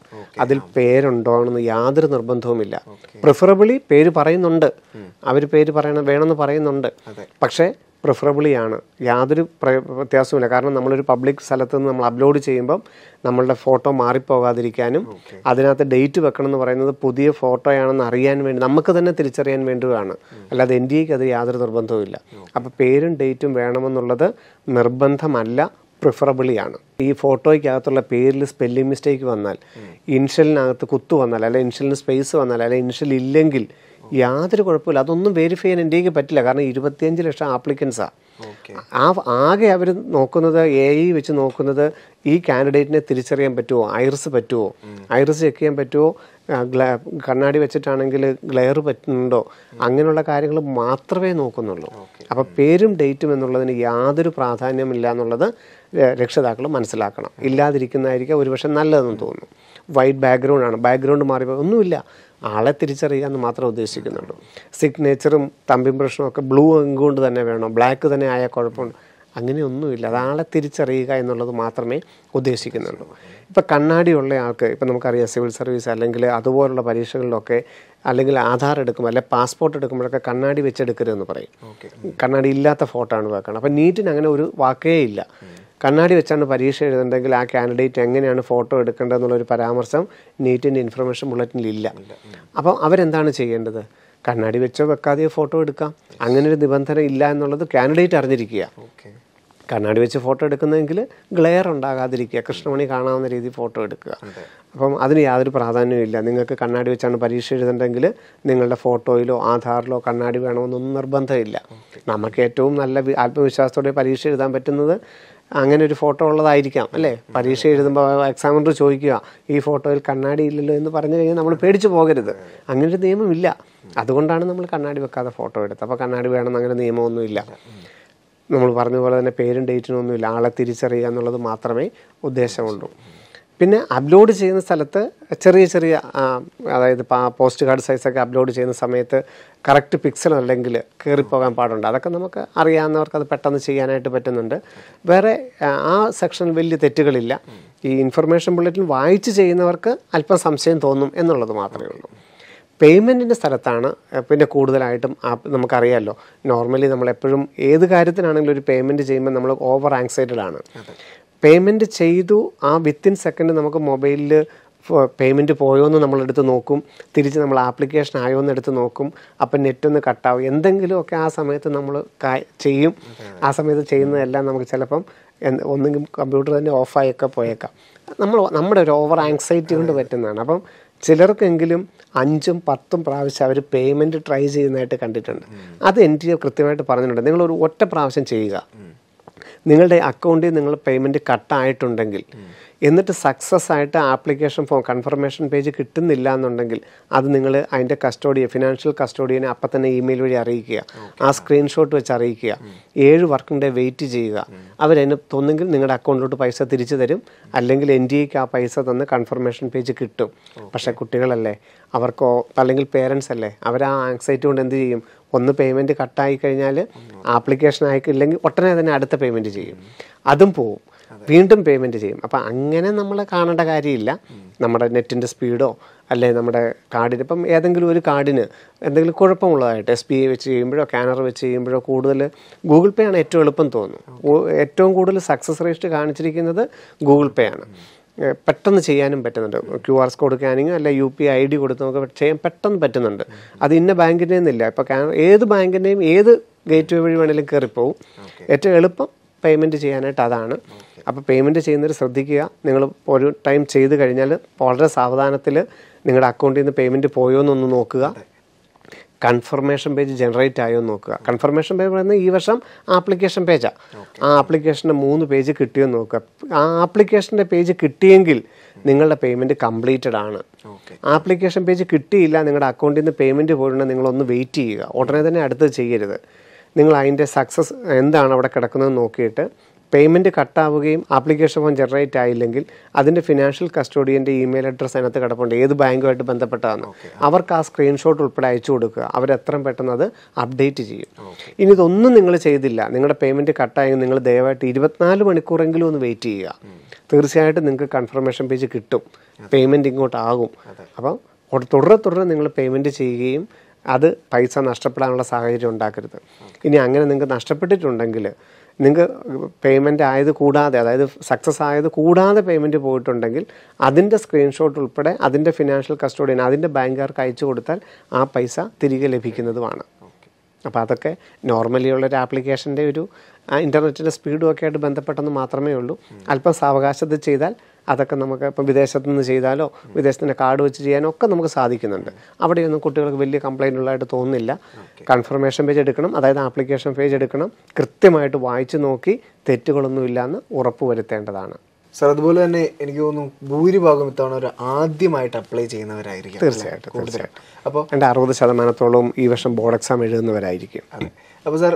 അതിൽ പേരുണ്ടോ എന്ന് യാതൊരു നിർബന്ധവുമില്ല പ്രിഫറബിളി പേര് പറയുന്നുണ്ട് അവർ പേര് പറയണം വേണമെന്ന് പറയുന്നുണ്ട് പക്ഷേ പ്രിഫറബിളിയാണ് യാതൊരു വ്യത്യാസവുമില്ല കാരണം നമ്മളൊരു പബ്ലിക് സ്ഥലത്ത് നിന്ന് നമ്മൾ അപ്ലോഡ് ചെയ്യുമ്പം നമ്മളുടെ ഫോട്ടോ മാറിപ്പോകാതിരിക്കാനും അതിനകത്ത് ഡേറ്റ് വെക്കണം എന്ന് പറയുന്നത് പുതിയ ഫോട്ടോയാണെന്ന് അറിയാൻ വേണ്ടി നമുക്ക് തന്നെ തിരിച്ചറിയാൻ വേണ്ടിയാണ് അല്ലാതെ എൻ ഡി എക്ക് അത് യാതൊരു നിർബന്ധവുമില്ല അപ്പോൾ പേരും ഡേറ്റും വേണമെന്നുള്ളത് നിർബന്ധമല്ല പ്രിഫറബിളിയാണ് ഈ ഫോട്ടോയ്ക്കകത്തുള്ള പേരിൽ സ്പെല്ലിംഗ് മിസ്റ്റേക്ക് വന്നാൽ ഇൻഷലിനകത്ത് കുത്തു വന്നാൽ അല്ലെങ്കിൽ ഇൻഷലിന് സ്പേസ് വന്നാൽ അല്ലെങ്കിൽ ഇൻഷൽ ഇല്ലെങ്കിൽ യാതൊരു കുഴപ്പമില്ല അതൊന്നും വെരിഫൈ ചെയ്യാൻ ഇന്ത്യക്ക് പറ്റില്ല കാരണം ഇരുപത്തിയഞ്ച് ലക്ഷം ആപ്ലിക്കൻസാണ് ആ ആകെ അവർ നോക്കുന്നത് എ ഐ വെച്ച് നോക്കുന്നത് ഈ കാൻഡിഡേറ്റിനെ തിരിച്ചറിയാൻ പറ്റുമോ ഐറിസ് പറ്റുമോ ഐറിസ് ചെക്ക് ചെയ്യാൻ പറ്റുമോ കണ്ണാടി വെച്ചിട്ടാണെങ്കിൽ ഗ്ലെയർ പറ്റുന്നുണ്ടോ അങ്ങനെയുള്ള കാര്യങ്ങൾ മാത്രമേ നോക്കുന്നുള്ളൂ അപ്പോൾ പേരും ഡേറ്റും എന്നുള്ളതിന് യാതൊരു പ്രാധാന്യമില്ല എന്നുള്ളത് രക്ഷിതാക്കൾ മനസ്സിലാക്കണം ഇല്ലാതിരിക്കുന്നതായിരിക്കും ഒരുപക്ഷെ നല്ലതെന്ന് തോന്നുന്നു വൈറ്റ് ബാക്ക്ഗ്രൗണ്ടാണ് ബാക്ക്ഗ്രൗണ്ട് മാറിയപ്പോൾ ഒന്നുമില്ല ആളെ തിരിച്ചറിയുക എന്ന് മാത്രം ഉദ്ദേശിക്കുന്നുള്ളൂ സിഗ്നേച്ചറും തമ്പിംപ്രഷനും ഒക്കെ ബ്ലൂ കൊണ്ട് തന്നെ വേണം ബ്ലാക്ക് തന്നെ ആയാൽ കുഴപ്പമുണ്ട് അങ്ങനെയൊന്നുമില്ല അത് ആളെ തിരിച്ചറിയുക എന്നുള്ളത് മാത്രമേ ഉദ്ദേശിക്കുന്നുള്ളൂ ഇപ്പോൾ കണ്ണാടിയുള്ള ആൾക്ക് ഇപ്പം നമുക്കറിയാം സിവിൽ സർവീസ് അല്ലെങ്കിൽ അതുപോലുള്ള പരീക്ഷകളിലൊക്കെ അല്ലെങ്കിൽ ആധാർ എടുക്കുമ്പോൾ അല്ലെങ്കിൽ പാസ്പോർട്ട് എടുക്കുമ്പോഴൊക്കെ കണ്ണാടി വെച്ചെടുക്കരുതെന്ന് പറയും കണ്ണാടി ഇല്ലാത്ത ഫോട്ടോ ആണ് വെക്കണം അപ്പം നീറ്റിന് അങ്ങനെ ഒരു വാക്കേ ഇല്ല കണ്ണാടി വെച്ചാണ് പരീക്ഷ എഴുതുന്നുണ്ടെങ്കിൽ ആ കാൻഡിഡേറ്റ് എങ്ങനെയാണ് ഫോട്ടോ എടുക്കേണ്ടതെന്നുള്ളൊരു പരാമർശം നീറ്റിൻ്റെ ഇൻഫർമേഷൻ ബുള്ളറ്റിനിൽ ഇല്ല അപ്പം അവരെന്താണ് ചെയ്യേണ്ടത് കണ്ണാടി വെച്ചോ വെക്കാതെയോ ഫോട്ടോ എടുക്കാം അങ്ങനെ ഒരു നിബന്ധന ഇല്ല എന്നുള്ളത് കാൻഡിഡേറ്റ് അറിഞ്ഞിരിക്കുക കണ്ണാടി വെച്ച് ഫോട്ടോ എടുക്കുന്നതെങ്കിൽ ഗ്ലെയർ ഉണ്ടാകാതിരിക്കുക കൃഷ്ണമണി കാണാവുന്ന രീതിയിൽ ഫോട്ടോ എടുക്കുക അപ്പം അതിന് യാതൊരു ഇല്ല നിങ്ങൾക്ക് കണ്ണാടി വെച്ചാണ് പരീക്ഷ എഴുതണ്ടെങ്കിൽ നിങ്ങളുടെ ഫോട്ടോയിലോ ആധാറിലോ കണ്ണാടി വേണമെന്നൊന്നും നിർബന്ധമില്ല നമുക്ക് ഏറ്റവും നല്ല ആത്മവിശ്വാസത്തോടെ പരീക്ഷ എഴുതാൻ പറ്റുന്നത് അങ്ങനെ ഒരു ഫോട്ടോ ഉള്ളതായിരിക്കാം അല്ലേ പരീക്ഷ എഴുതുമ്പോൾ എക്സാമിനർ ചോദിക്കുക ഈ ഫോട്ടോയിൽ കണ്ണാടി ഇല്ലല്ലോ എന്ന് പറഞ്ഞു കഴിഞ്ഞാൽ നമ്മൾ പേടിച്ചു പോകരുത് അങ്ങനെ ഒരു നിയമമില്ല അതുകൊണ്ടാണ് നമ്മൾ കണ്ണാടി വെക്കാതെ ഫോട്ടോ എടുത്തത് അപ്പോൾ കണ്ണാടി വേണമെന്ന് അങ്ങനെ നിയമമൊന്നുമില്ല നമ്മൾ പറഞ്ഞ പോലെ തന്നെ പേരും ഡേറ്റിനൊന്നുമില്ല ആളെ തിരിച്ചറിയുക എന്നുള്ളത് മാത്രമേ ഉദ്ദേശമുള്ളൂ പിന്നെ അപ്ലോഡ് ചെയ്യുന്ന സ്ഥലത്ത് ചെറിയ ചെറിയ അതായത് പോസ്റ്റ് കാർഡ് സൈസൊക്കെ അപ്ലോഡ് ചെയ്യുന്ന സമയത്ത് കറക്റ്റ് പിക്സൽ അല്ലെങ്കിൽ കയറിപ്പോകാൻ പാടുണ്ട് അതൊക്കെ നമുക്ക് അറിയാവുന്നവർക്ക് അത് പെട്ടെന്ന് ചെയ്യാനായിട്ട് പറ്റുന്നുണ്ട് വേറെ ആ സെക്ഷനിൽ വലിയ തെറ്റുകളില്ല ഈ ഇൻഫർമേഷൻ ബുള്ളറ്റിൻ വായിച്ച് ചെയ്യുന്നവർക്ക് അല്പം സംശയം തോന്നും എന്നുള്ളത് മാത്രമേ ഉള്ളൂ പേയ്മെൻറ്റിൻ്റെ സ്ഥലത്താണ് പിന്നെ കൂടുതലായിട്ടും നമുക്കറിയാമല്ലോ നോർമലി നമ്മളെപ്പോഴും ഏത് കാര്യത്തിനാണെങ്കിലും ഒരു പേയ്മെൻറ്റ് ചെയ്യുമ്പോൾ നമ്മൾ ഓവർ ആങ്സൈറ്റഡ് ആണ് പേയ്മെൻറ്റ് ചെയ്തു ആ വിത്തിൻ സെക്കൻഡ് നമുക്ക് മൊബൈലിൽ പേയ്മെൻറ്റ് പോയോ എന്ന് നമ്മളെടുത്ത് നോക്കും തിരിച്ച് നമ്മൾ ആപ്ലിക്കേഷൻ ആയോ എന്ന് എടുത്ത് നോക്കും അപ്പം നെറ്റൊന്ന് കട്ടാവും എന്തെങ്കിലുമൊക്കെ ആ സമയത്ത് നമ്മൾ ചെയ്യും ആ സമയത്ത് ചെയ്യുന്നതെല്ലാം നമുക്ക് ചിലപ്പം ഒന്നെങ്കിലും കമ്പ്യൂട്ടർ തന്നെ ഓഫായൊക്കെ പോയേക്കാം നമ്മൾ നമ്മുടെ ഒരു ഓവർ ആങ്സൈറ്റി കൊണ്ട് പറ്റുന്നതാണ് അപ്പം ചിലർക്കെങ്കിലും അഞ്ചും പത്തും പ്രാവശ്യം അവർ പേയ്മെൻറ്റ് ട്രൈ ചെയ്യുന്നതായിട്ട് കണ്ടിട്ടുണ്ട് അത് എൻ ടി ഒ കൃത്യമായിട്ട് പറഞ്ഞിട്ടുണ്ട് നിങ്ങളൊരു ഒറ്റ പ്രാവശ്യം ചെയ്യുക നിങ്ങളുടെ അക്കൗണ്ടിൽ നിങ്ങൾ പേയ്മെൻറ്റ് കട്ടായിട്ടുണ്ടെങ്കിൽ എന്നിട്ട് സക്സസ് ആയിട്ട് ആപ്ലിക്കേഷൻ ഫോം കൺഫർമേഷൻ പേജ് കിട്ടുന്നില്ല എന്നുണ്ടെങ്കിൽ അത് നിങ്ങൾ അതിൻ്റെ കസ്റ്റോഡിയെ ഫിനാൻഷ്യൽ കസ്റ്റോഡിയനെ അപ്പം തന്നെ ഇമെയിൽ വഴി അറിയിക്കുക ആ സ്ക്രീൻഷോട്ട് വെച്ച് അറിയിക്കുക ഏഴ് വർക്കിംഗ് ഡേ വെയിറ്റ് ചെയ്യുക അവരതിന് തോന്നുമെങ്കിൽ നിങ്ങളുടെ അക്കൗണ്ടിലോട്ട് പൈസ തിരിച്ചു തരും അല്ലെങ്കിൽ എൻ ഡി എക്ക് ആ പൈസ തന്ന് കൺഫർമേഷൻ പേജ് കിട്ടും പക്ഷേ കുട്ടികളല്ലേ അവർക്കോ അല്ലെങ്കിൽ പേരൻസ് അല്ലേ അവർ ആ ആങ്സൈറ്റി കൊണ്ട് എന്ത് ചെയ്യും ഒന്ന് പേയ്മെൻറ്റ് കട്ടായി കഴിഞ്ഞാൽ ആപ്ലിക്കേഷൻ ആയിക്കില്ലെങ്കിൽ ഉടനെ തന്നെ അടുത്ത പേയ്മെൻറ്റ് ചെയ്യും അതും പോവും വീണ്ടും പേയ്മെൻറ്റ് ചെയ്യും അപ്പം അങ്ങനെ നമ്മൾ കാണേണ്ട കാര്യമില്ല നമ്മുടെ നെറ്റിൻ്റെ സ്പീഡോ അല്ലെ നമ്മുടെ കാർഡിന് ഇപ്പം ഏതെങ്കിലും ഒരു കാർഡിന് എന്തെങ്കിലും കുഴപ്പമുള്ളതായിട്ട് എസ് ബി ഐ വെച്ച് ചെയ്യുമ്പോഴോ കാനർ വെച്ച് ചെയ്യുമ്പോഴോ കൂടുതൽ ഗൂഗിൾ പേ ആണ് ഏറ്റവും എളുപ്പം തോന്നുന്നു ഏറ്റവും കൂടുതൽ സക്സസ് റേറ്റ് കാണിച്ചിരിക്കുന്നത് ഗൂഗിൾ പേ ആണ് പെട്ടെന്ന് ചെയ്യാനും പറ്റുന്നുണ്ട് ക്യു ആർ കോഡ് സ്കാനിങ് അല്ലെ U P I I D നമുക്ക് ചെയ്യാൻ പെട്ടെന്ന് പറ്റുന്നുണ്ട് അത് ഇന്ന ബാങ്കിൻ്റെ നിന്നില്ല ഇപ്പോൾ ഏത് ബാങ്കിൻ്റെയും ഏത് ഗേറ്റ് വേ വഴി വേണമെങ്കിലും കയറിപ്പോവും ഏറ്റവും എളുപ്പം പേയ്മെൻറ്റ് ചെയ്യാനായിട്ട് അതാണ് അപ്പോൾ പേയ്മെൻറ്റ് ചെയ്യുന്നവർ ശ്രദ്ധിക്കുക നിങ്ങൾ ഒരു ടൈം ചെയ്ത് കഴിഞ്ഞാൽ വളരെ സാവധാനത്തിൽ നിങ്ങളുടെ അക്കൗണ്ടിൽ നിന്ന് പേയ്മെൻറ്റ് പോയോ എന്നൊന്ന് നോക്കുക കൺഫർമേഷൻ പേജ് ജനറേറ്റ് ആയോ എന്ന് നോക്കുക കൺഫർമേഷൻ പേജ് പറയുന്നത് ഈ വർഷം ആപ്ലിക്കേഷൻ പേജാണ് ആ ആപ്ലിക്കേഷൻ്റെ മൂന്ന് പേജ് കിട്ടിയോ എന്ന് നോക്കുക ആ ആപ്ലിക്കേഷൻ്റെ പേജ് കിട്ടിയെങ്കിൽ നിങ്ങളുടെ പേയ്മെൻറ്റ് കംപ്ലീറ്റഡ് ആണ് ആപ്ലിക്കേഷൻ പേജ് കിട്ടിയില്ല നിങ്ങളുടെ അക്കൗണ്ടിൽ നിന്ന് പേയ്മെൻറ്റ് പോയിട്ടുണ്ടെങ്കിൽ നിങ്ങളൊന്ന് വെയിറ്റ് ചെയ്യുക ഉടനെ തന്നെ അടുത്തത് ചെയ്യരുത് നിങ്ങൾ അതിൻ്റെ സക്സസ് എന്താണ് അവിടെ കിടക്കുന്നത് നോക്കിയിട്ട് പേയ്മെൻറ്റ് കട്ടാവുകയും ആപ്ലിക്കേഷൻ ഫോം ജനറേറ്റ് ആയില്ലെങ്കിൽ അതിൻ്റെ ഫിനാൻഷ്യൽ കസ്റ്റോഡിയൻ്റെ ഇമെയിൽ അഡ്രസ്സ് അതിനകത്ത് കിടപ്പുണ്ട് ഏത് ബാങ്കുമായിട്ട് ബന്ധപ്പെട്ടതാണോ അവർക്ക് ആ സ്ക്രീൻഷോട്ട് ഉൾപ്പെടെ അയച്ചു കൊടുക്കുക അവർ എത്രയും പെട്ടെന്ന് അത് അപ്ഡേറ്റ് ചെയ്യും ഇനി ഇതൊന്നും നിങ്ങൾ ചെയ്തില്ല നിങ്ങളുടെ പേയ്മെൻറ്റ് കട്ടായെങ്കിൽ നിങ്ങൾ ദയവായിട്ട് ഇരുപത്തിനാല് മണിക്കൂറെങ്കിലും ഒന്ന് വെയിറ്റ് ചെയ്യുക തീർച്ചയായിട്ടും നിങ്ങൾക്ക് കൺഫർമേഷൻ പേജ് കിട്ടും പേയ്മെൻറ്റ് ഇങ്ങോട്ടാകും അപ്പം തുടരെ തുടരെ നിങ്ങൾ പേയ്മെൻറ്റ് ചെയ്യുകയും അത് പൈസ നഷ്ടപ്പെടാനുള്ള സാഹചര്യം ഉണ്ടാക്കരുത് ഇനി അങ്ങനെ നിങ്ങൾക്ക് നഷ്ടപ്പെട്ടിട്ടുണ്ടെങ്കിൽ നിങ്ങൾക്ക് പേയ്മെൻ്റ് ആയത് കൂടാതെ അതായത് സക്സസ് ആയത് കൂടാതെ പേയ്മെൻറ്റ് പോയിട്ടുണ്ടെങ്കിൽ അതിൻ്റെ സ്ക്രീൻഷോട്ട് ഉൾപ്പെടെ അതിൻ്റെ ഫിനാൻഷ്യൽ കസ്റ്റോഡിയൻ അതിൻ്റെ ബാങ്കുകാർക്ക് അയച്ചു കൊടുത്താൽ ആ പൈസ തിരികെ ലഭിക്കുന്നതുമാണ് അപ്പോൾ അതൊക്കെ നോർമലി ഉള്ളൊരു ആപ്ലിക്കേഷൻ്റെ ഒരു ഇൻ്റർനെറ്റിൻ്റെ സ്പീഡും ഒക്കെ ആയിട്ട് ബന്ധപ്പെട്ടെന്ന് മാത്രമേ ഉള്ളൂ അല്പം സാവകാശത്ത് ചെയ്താൽ അതൊക്കെ നമുക്ക് ഇപ്പം വിദേശത്തു നിന്ന് ചെയ്താലോ വിദേശത്തിൻ്റെ കാർഡ് വെച്ച് ചെയ്യാനോ ഒക്കെ നമുക്ക് സാധിക്കുന്നുണ്ട് അവിടെയൊന്നും കുട്ടികൾക്ക് വലിയ കംപ്ലൈൻ്റ് ഉള്ളതായിട്ട് തോന്നുന്നില്ല കൺഫർമേഷൻ പേജ് എടുക്കണം അതായത് ആപ്ലിക്കേഷൻ പേജ് എടുക്കണം കൃത്യമായിട്ട് വായിച്ചു നോക്കി തെറ്റുകളൊന്നും എന്ന് ഉറപ്പ് വരുത്തേണ്ടതാണ് സർ അതുപോലെ തന്നെ എനിക്ക് തോന്നുന്നു ഭൂരിഭാഗം ഇത്തവണ ഒരു ആദ്യമായിട്ട് അപ്ലൈ ചെയ്യുന്നവരായിരിക്കും തീർച്ചയായിട്ടും തീർച്ചയായിട്ടും അപ്പോൾ എൻ്റെ അറുപത് ശതമാനത്തോളം ഈ വർഷം ബോർഡ് എക്സാം എഴുതുന്നവരായിരിക്കും അതെ അപ്പോൾ സാർ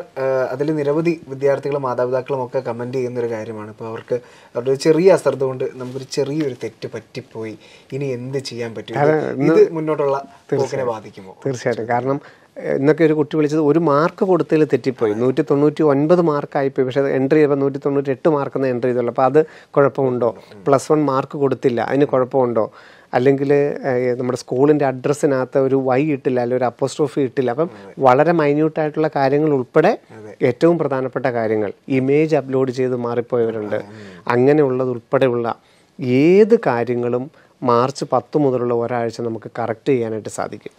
അതിൽ നിരവധി വിദ്യാർത്ഥികളും മാതാപിതാക്കളും ഒക്കെ കമൻറ്റ് ചെയ്യുന്നൊരു കാര്യമാണ് ഇപ്പോൾ അവർക്ക് അവരുടെ ചെറിയ അശ്രദ്ധ കൊണ്ട് നമുക്കൊരു ചെറിയൊരു തെറ്റ് പറ്റിപ്പോയി ഇനി എന്ത് ചെയ്യാൻ പറ്റും ഇത് മുന്നോട്ടുള്ള പോക്കിനെ ബാധിക്കുമോ തീർച്ചയായിട്ടും കാരണം ഇന്നൊക്കെ ഒരു കുട്ടി വിളിച്ചത് ഒരു മാർക്ക് കൊടുത്തതിൽ തെറ്റിപ്പോയി നൂറ്റി തൊണ്ണൂറ്റി ഒൻപത് മാർക്കായിപ്പോയി പക്ഷേ എൻട്രി ചെയ്തപ്പോൾ നൂറ്റി തൊണ്ണൂറ്റി എട്ട് മാർക്കെന്ന് എൻട്രി ചെയ്തുള്ളൂ അപ്പോൾ അത് കുഴപ്പമുണ്ടോ പ്ലസ് വൺ മാർക്ക് കൊടുത്തില്ല അതിന് കുഴപ്പമുണ്ടോ അല്ലെങ്കിൽ നമ്മുടെ സ്കൂളിൻ്റെ അഡ്രസ്സിനകത്ത് ഒരു വൈ ഇട്ടില്ല അല്ലെങ്കിൽ ഒരു അപ്പോസ്ട്രോഫി ഇട്ടില്ല അപ്പം വളരെ മൈന്യൂട്ടായിട്ടുള്ള കാര്യങ്ങൾ ഉൾപ്പെടെ ഏറ്റവും പ്രധാനപ്പെട്ട കാര്യങ്ങൾ ഇമേജ് അപ്ലോഡ് ചെയ്ത് മാറിപ്പോയവരുണ്ട് അങ്ങനെയുള്ളത് ഉൾപ്പെടെയുള്ള ഏത് കാര്യങ്ങളും മാർച്ച് പത്ത് മുതലുള്ള ഒരാഴ്ച നമുക്ക് കറക്റ്റ് ചെയ്യാനായിട്ട് സാധിക്കും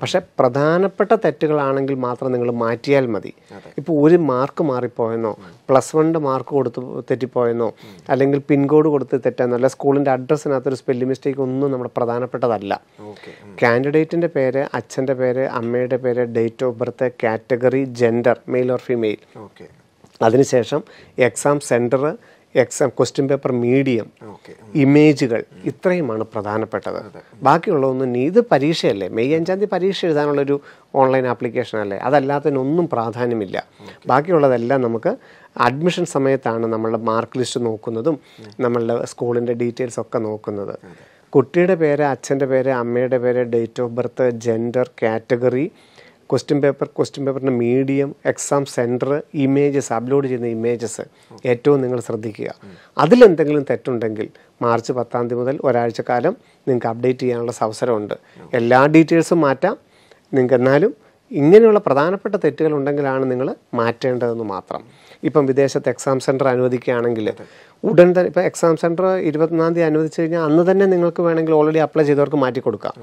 പക്ഷെ പ്രധാനപ്പെട്ട തെറ്റുകളാണെങ്കിൽ മാത്രം നിങ്ങൾ മാറ്റിയാൽ മതി ഇപ്പോൾ ഒരു മാർക്ക് മാറിപ്പോയെന്നോ പ്ലസ് വണ്ണിൻ്റെ മാർക്ക് കൊടുത്ത് തെറ്റിപ്പോയെന്നോ അല്ലെങ്കിൽ പിൻകോഡ് കൊടുത്ത് തെറ്റാന്നോ അല്ലെങ്കിൽ സ്കൂളിൻ്റെ അഡ്രസ്സിനകത്തൊരു സ്പെല്ലിംഗ് മിസ്റ്റേക്ക് ഒന്നും നമ്മുടെ പ്രധാനപ്പെട്ടതല്ല കാൻഡിഡേറ്റിൻ്റെ പേര് അച്ഛൻ്റെ പേര് അമ്മയുടെ പേര് date of birth category gender male or female അതിനുശേഷം exam centre exam question paper medium ഇമേജുകൾ ഇത്രയുമാണ് പ്രധാനപ്പെട്ടത് ബാക്കിയുള്ളതൊന്നും ഇത് പരീക്ഷയല്ലേ മെയ് അഞ്ചാം തീയതി പരീക്ഷ എഴുതാനുള്ളൊരു ഓൺലൈൻ ആപ്ലിക്കേഷൻ അല്ലേ അതല്ലാത്തതിനൊന്നും പ്രാധാന്യമില്ല ബാക്കിയുള്ളതെല്ലാം നമുക്ക് അഡ്മിഷൻ സമയത്താണ് നമ്മളുടെ മാർക്ക് ലിസ്റ്റ് നോക്കുന്നതും നമ്മളുടെ സ്കൂളിൻ്റെ ഡീറ്റെയിൽസ് ഒക്കെ നോക്കുന്നത് കുട്ടിയുടെ പേര് അച്ഛൻ്റെ പേര് അമ്മയുടെ പേര് date of birth gender category question paper question പേപ്പറിൻ്റെ medium exam centre images upload ചെയ്യുന്ന ഇമേജസ് ഏറ്റവും നിങ്ങൾ ശ്രദ്ധിക്കുക അതിലെന്തെങ്കിലും തെറ്റുണ്ടെങ്കിൽ മാർച്ച് പത്താം തീയതി മുതൽ ഒരാഴ്ചക്കാലം നിങ്ങൾക്ക് അപ്ഡേറ്റ് ചെയ്യാനുള്ള അവസരമുണ്ട് എല്ലാ ഡീറ്റെയിൽസും മാറ്റാം നിങ്ങൾക്ക് എന്നാലും ഇങ്ങനെയുള്ള പ്രധാനപ്പെട്ട തെറ്റുകൾ ഉണ്ടെങ്കിലാണ് നിങ്ങൾ മാറ്റേണ്ടതെന്ന് മാത്രം ഇപ്പം വിദേശത്ത് എക്സാം സെൻറ്റർ അനുവദിക്കുകയാണെങ്കിൽ ഉടൻ തന്നെ ഇപ്പോൾ എക്സാം സെൻറ്റർ ഇരുപത്തിനാം തീയതി അനുവദിച്ചു കഴിഞ്ഞാൽ അന്ന് തന്നെ നിങ്ങൾക്ക് വേണമെങ്കിൽ ഓൾറെഡി അപ്ലൈ ചെയ്തവർക്ക് മാറ്റി കൊടുക്കാം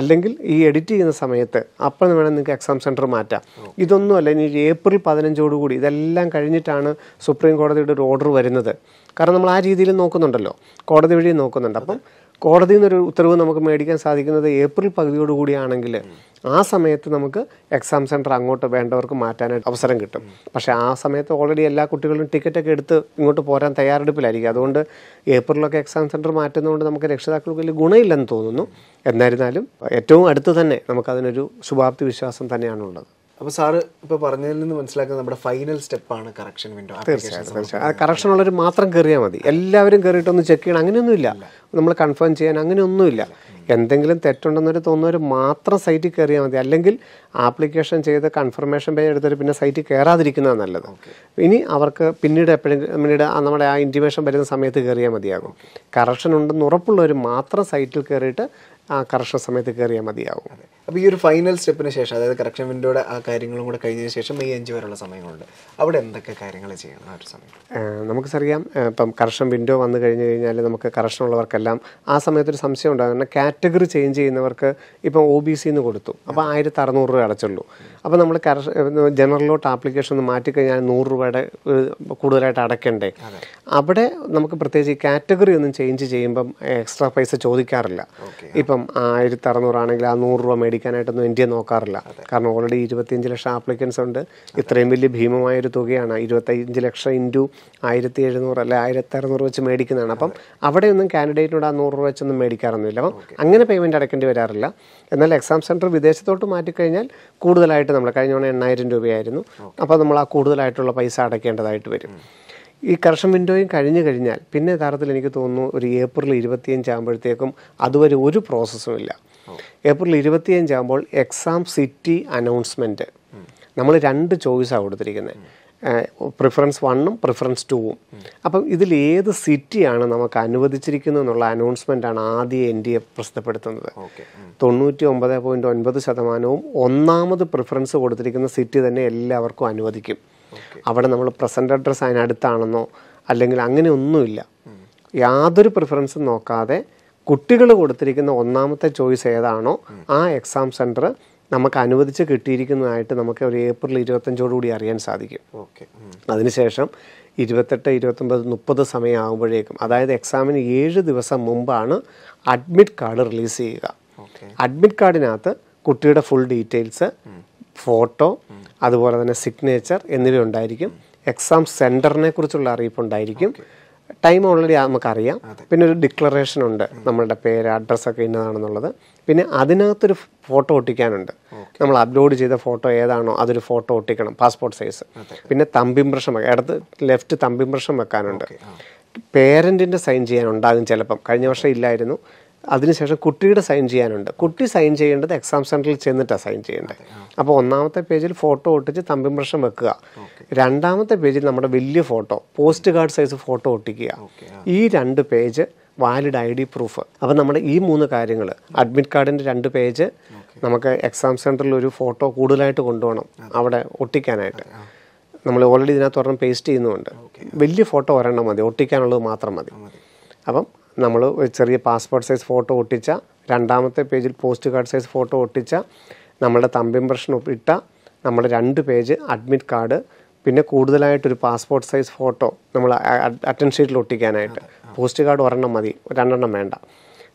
അല്ലെങ്കിൽ ഈ എഡിറ്റ് ചെയ്യുന്ന സമയത്ത് അപ്പം വേണമെങ്കിൽ നിങ്ങൾക്ക് എക്സാം സെൻറ്റർ മാറ്റാം ഇതൊന്നുമല്ല ഇനി ഏപ്രിൽ പതിനഞ്ചോടുകൂടി ഇതെല്ലാം കഴിഞ്ഞിട്ടാണ് സുപ്രീം കോടതിയുടെ ഒരു ഓർഡർ വരുന്നത് കാരണം നമ്മൾ ആ രീതിയിൽ നോക്കുന്നുണ്ടല്ലോ കോടതി വഴി നോക്കുന്നുണ്ട് അപ്പം കോടതിയിൽ നിന്നൊരു ഉത്തരവ് നമുക്ക് മേടിക്കാൻ സാധിക്കുന്നത് ഏപ്രിൽ പകുതിയോട് കൂടിയാണെങ്കിൽ ആ സമയത്ത് നമുക്ക് എക്സാം സെൻറ്റർ അങ്ങോട്ട് വേണ്ടവർക്ക് മാറ്റാനായിട്ട് അവസരം കിട്ടും പക്ഷേ ആ സമയത്ത് ഓൾറെഡി എല്ലാ കുട്ടികളും ടിക്കറ്റൊക്കെ എടുത്ത് ഇങ്ങോട്ട് പോരാൻ തയ്യാറെടുപ്പിലായിരിക്കും അതുകൊണ്ട് ഏപ്രിലൊക്കെ എക്സാം സെൻറ്റർ മാറ്റുന്നതുകൊണ്ട് നമുക്ക് രക്ഷിതാക്കൾക്ക് വലിയ ഗുണമില്ലെന്ന് തോന്നുന്നു എന്നിരുന്നാലും ഏറ്റവും അടുത്ത് തന്നെ നമുക്കതിനൊരു ശുഭാപ്തി വിശ്വാസം തന്നെയാണുള്ളത് അപ്പോൾ സാറ് ഇപ്പോൾ പറഞ്ഞതിൽ നിന്ന് മനസ്സിലാക്കുന്ന നമ്മുടെ ഫൈനൽ സ്റ്റെപ്പാണ് കറക്ഷൻ വിൻഡോ തീർച്ചയായിട്ടും കറക്ഷൻ ഉള്ളവർ മാത്രം കയറിയാൽ മതി എല്ലാവരും കയറിയിട്ടൊന്ന് ചെക്ക് ചെയ്യണം അങ്ങനെയൊന്നുമില്ല നമ്മൾ കൺഫേം ചെയ്യാൻ അങ്ങനെയൊന്നുമില്ല എന്തെങ്കിലും തെറ്റുണ്ടെന്നൊരു തോന്നുന്നവർ മാത്രം സൈറ്റിൽ കയറിയാൽ മതി അല്ലെങ്കിൽ ആപ്ലിക്കേഷൻ ചെയ്ത് കൺഫർമേഷൻ പേജ് എടുത്തിട്ട് പിന്നെ സൈറ്റിൽ കയറാതിരിക്കുന്നതാണ് നല്ലത് ഇനി അവർക്ക് പിന്നീട് എപ്പോഴെങ്കിലും പിന്നീട് നമ്മുടെ ആ ഇൻറ്റിമേഷൻ വരുന്ന സമയത്ത് കയറിയാൽ മതിയാകും കറക്ഷൻ ഉണ്ടെന്ന് ഉറപ്പുള്ളവർ മാത്രം സൈറ്റിൽ കയറിയിട്ട് ആ കറക്ഷൻ സമയത്ത് കയറിയാൽ മതിയാകും അപ്പോൾ ഈ ഒരു ഫൈനൽ സ്റ്റെപ്പിന് ശേഷം അതായത് കറക്ഷൻ വിൻഡോയുടെ ആ കാര്യങ്ങളും കൂടെ കഴിഞ്ഞതിന് ശേഷം മെയ് അഞ്ച് വരെയുള്ള സമയങ്ങളുണ്ട് അവിടെ എന്തൊക്കെ കാര്യങ്ങൾ ചെയ്യണം ആ ഒരു സമയം നമുക്കറിയാം ഇപ്പം കറക്ഷൻ വിൻഡോ വന്നു കഴിഞ്ഞ് കഴിഞ്ഞാൽ നമുക്ക് കറക്ഷൻ ഉള്ളവർക്കെല്ലാം ആ സമയത്തൊരു സംശയം ഉണ്ടാകും കാരണം കാറ്റഗറി ചേഞ്ച് ചെയ്യുന്നവർക്ക് ഇപ്പം ഒ ബി സിന്ന് കൊടുത്തു അപ്പോൾ ആയിരത്തി അറുന്നൂറ് രൂപ അടച്ചുള്ളൂ അപ്പോൾ നമ്മൾ കറ ജനറലോട്ട് ആപ്ലിക്കേഷൻ ഒന്ന് മാറ്റിക്കഴിഞ്ഞാൽ നൂറ് രൂപയുടെ കൂടുതലായിട്ട് അടയ്ക്കണ്ടേ അവിടെ നമുക്ക് പ്രത്യേകിച്ച് ഈ കാറ്റഗറി ഒന്നും ചേഞ്ച് ചെയ്യുമ്പം എക്സ്ട്രാ പൈസ ചോദിക്കാറില്ല ഇപ്പം ആയിരത്തി അറുന്നൂറാണെങ്കിൽ ആ നൂറ് രൂപ മേടിക്കാനായിട്ടൊന്നും ഇന്ത്യ നോക്കാറില്ല കാരണം ഓൾറെഡി ഇരുപത്തിയഞ്ച് ലക്ഷം ആപ്ലിക്കൻസ് ഉണ്ട് ഇത്രയും വലിയ ഭീമമായൊരു തുകയാണ് ഇരുപത്തഞ്ച് ലക്ഷം ഇൻറ്റു ആയിരത്തി എഴുന്നൂറ് അല്ലെ ആയിരത്തി അറുന്നൂറ് വെച്ച് മേടിക്കുന്നതാണ് അപ്പം അവിടെയൊന്നും കാൻഡിഡേറ്റിനോട് ആ നൂറ് രൂപ വെച്ചൊന്നും മേടിക്കാറൊന്നുമില്ല അപ്പം അങ്ങനെ പേയ്മെൻറ്റ് അടയ്ക്കേണ്ടി വരാറില്ല എന്നാൽ എക്സാം സെൻറ്റർ വിദേശത്തോട്ട് മാറ്റിക്കഴിഞ്ഞാൽ കൂടുതലായിട്ട് നമ്മൾ കഴിഞ്ഞ തവണ എണ്ണായിരം രൂപയായിരുന്നു അപ്പോൾ നമ്മൾ ആ കൂടുതലായിട്ടുള്ള പൈസ അടയ്ക്കേണ്ടതായിട്ട് വരും ഈ കർഷൻ വിൻഡോയും കഴിഞ്ഞു കഴിഞ്ഞാൽ പിന്നെ യഥാർത്ഥത്തിൽ എനിക്ക് തോന്നുന്നു ഒരു ഏപ്രിൽ ഇരുപത്തിയഞ്ചാകുമ്പോഴത്തേക്കും അതുവരെ ഒരു പ്രോസസ്സും ഇല്ല ഏപ്രിൽ ഇരുപത്തിയഞ്ചാകുമ്പോൾ എക്സാം സിറ്റി അനൗൺസ്മെൻറ്റ് നമ്മൾ രണ്ട് ചോയ്സാണ് കൊടുത്തിരിക്കുന്നത് പ്രിഫറൻസ് വണ്ണും പ്രിഫറൻസ് ടൂവും അപ്പം ഇതിൽ ഏത് സിറ്റിയാണ് നമുക്ക് അനുവദിച്ചിരിക്കുന്നത് എന്നുള്ള അനൗൺസ്മെൻ്റ് ആണ് ആദ്യം എൻ ഡി എ പ്രസിദ്ധപ്പെടുത്തുന്നത് തൊണ്ണൂറ്റി ഒമ്പത് പോയിൻറ്റ് ഒൻപത് ശതമാനവും ഒന്നാമത് പ്രിഫറൻസ് കൊടുത്തിരിക്കുന്ന സിറ്റി തന്നെ എല്ലാവർക്കും അനുവദിക്കും അവിടെ നമ്മൾ പ്രസൻറ്റ് അഡ്രസ്സ് അതിനടുത്താണെന്നോ അല്ലെങ്കിൽ അങ്ങനെ ഒന്നുമില്ല യാതൊരു പ്രിഫറൻസും നോക്കാതെ കുട്ടികൾ കൊടുത്തിരിക്കുന്ന ഒന്നാമത്തെ ചോയ്സ് ഏതാണോ ആ എക്സാം സെൻറ്റർ നമുക്ക് അനുവദിച്ച് കിട്ടിയിരിക്കുന്നതായിട്ട് നമുക്ക് ഒരു ഏപ്രിൽ കൂടി അറിയാൻ സാധിക്കും ഓക്കെ അതിനുശേഷം ഇരുപത്തെട്ട് ഇരുപത്തൊമ്പത് മുപ്പത് സമയമാകുമ്പോഴേക്കും അതായത് എക്സാമിന് ഏഴ് ദിവസം മുമ്പാണ് അഡ്മിറ്റ് കാർഡ് റിലീസ് ചെയ്യുക അഡ്മിറ്റ് കാർഡിനകത്ത് കുട്ടിയുടെ ഫുൾ ഡീറ്റെയിൽസ് ഫോട്ടോ അതുപോലെ തന്നെ സിഗ്നേച്ചർ എന്നിവ ഉണ്ടായിരിക്കും എക്സാം സെൻറ്ററിനെ കുറിച്ചുള്ള അറിയിപ്പുണ്ടായിരിക്കും ടൈം ഓൾറെഡി നമുക്കറിയാം പിന്നെ ഒരു ഡിക്ലറേഷൻ ഉണ്ട് നമ്മളുടെ പേര് അഡ്രസ്സൊക്കെ ഇന്നതാണെന്നുള്ളത് പിന്നെ അതിനകത്തൊരു ഫോട്ടോ ഒട്ടിക്കാനുണ്ട് നമ്മൾ അപ്ലോഡ് ചെയ്ത ഫോട്ടോ ഏതാണോ അതൊരു ഫോട്ടോ ഒട്ടിക്കണം പാസ്പോർട്ട് സൈസ് പിന്നെ തമ്പിംപ്രഷം ഇടത്ത് ലെഫ്റ്റ് തമ്പിംപ്രഷം വെക്കാനുണ്ട് പേരൻറ്റിൻ്റെ സൈൻ ചെയ്യാനുണ്ടാകും ചിലപ്പം കഴിഞ്ഞ വർഷം ഇല്ലായിരുന്നു അതിനുശേഷം കുട്ടിയുടെ സൈൻ ചെയ്യാനുണ്ട് കുട്ടി സൈൻ ചെയ്യേണ്ടത് എക്സാം സെൻറ്ററിൽ ചെന്നിട്ടാണ് സൈൻ ചെയ്യേണ്ടത് അപ്പോൾ ഒന്നാമത്തെ പേജിൽ ഫോട്ടോ ഒട്ടിച്ച് പ്രശ്നം വെക്കുക രണ്ടാമത്തെ പേജിൽ നമ്മുടെ വലിയ photo post card size photo ഒട്ടിക്കുക ഈ രണ്ട് page valid I D proof അപ്പം നമ്മുടെ ഈ മൂന്ന് കാര്യങ്ങൾ അഡ്മിറ്റ് കാർഡിൻ്റെ രണ്ട് പേജ് നമുക്ക് എക്സാം സെൻറ്ററിൽ ഒരു ഫോട്ടോ കൂടുതലായിട്ട് കൊണ്ടുപോകണം അവിടെ ഒട്ടിക്കാനായിട്ട് നമ്മൾ ഓൾറെഡി ഇതിനകത്ത് ഒരെണ്ണം പേസ്റ്റ് ചെയ്യുന്നുണ്ട് വലിയ ഫോട്ടോ ഒരെണ്ണം മതി ഒട്ടിക്കാനുള്ളത് മാത്രം മതി അപ്പം നമ്മൾ ഒരു ചെറിയ പാസ്പോർട്ട് സൈസ് ഫോട്ടോ ഒട്ടിച്ച രണ്ടാമത്തെ പേജിൽ പോസ്റ്റ് കാർഡ് സൈസ് ഫോട്ടോ ഒട്ടിച്ച നമ്മുടെ തമ്പ് ഇംപ്രഷൻ ഇട്ട നമ്മുടെ രണ്ട് പേജ് അഡ്മിറ്റ് കാർഡ് പിന്നെ കൂടുതലായിട്ടൊരു പാസ്പോർട്ട് സൈസ് ഫോട്ടോ നമ്മൾ അറ്റൻഡ് ഷീറ്റിൽ ഒട്ടിക്കാനായിട്ട് പോസ്റ്റ് കാർഡ് ഒരെണ്ണം മതി രണ്ടെണ്ണം വേണ്ട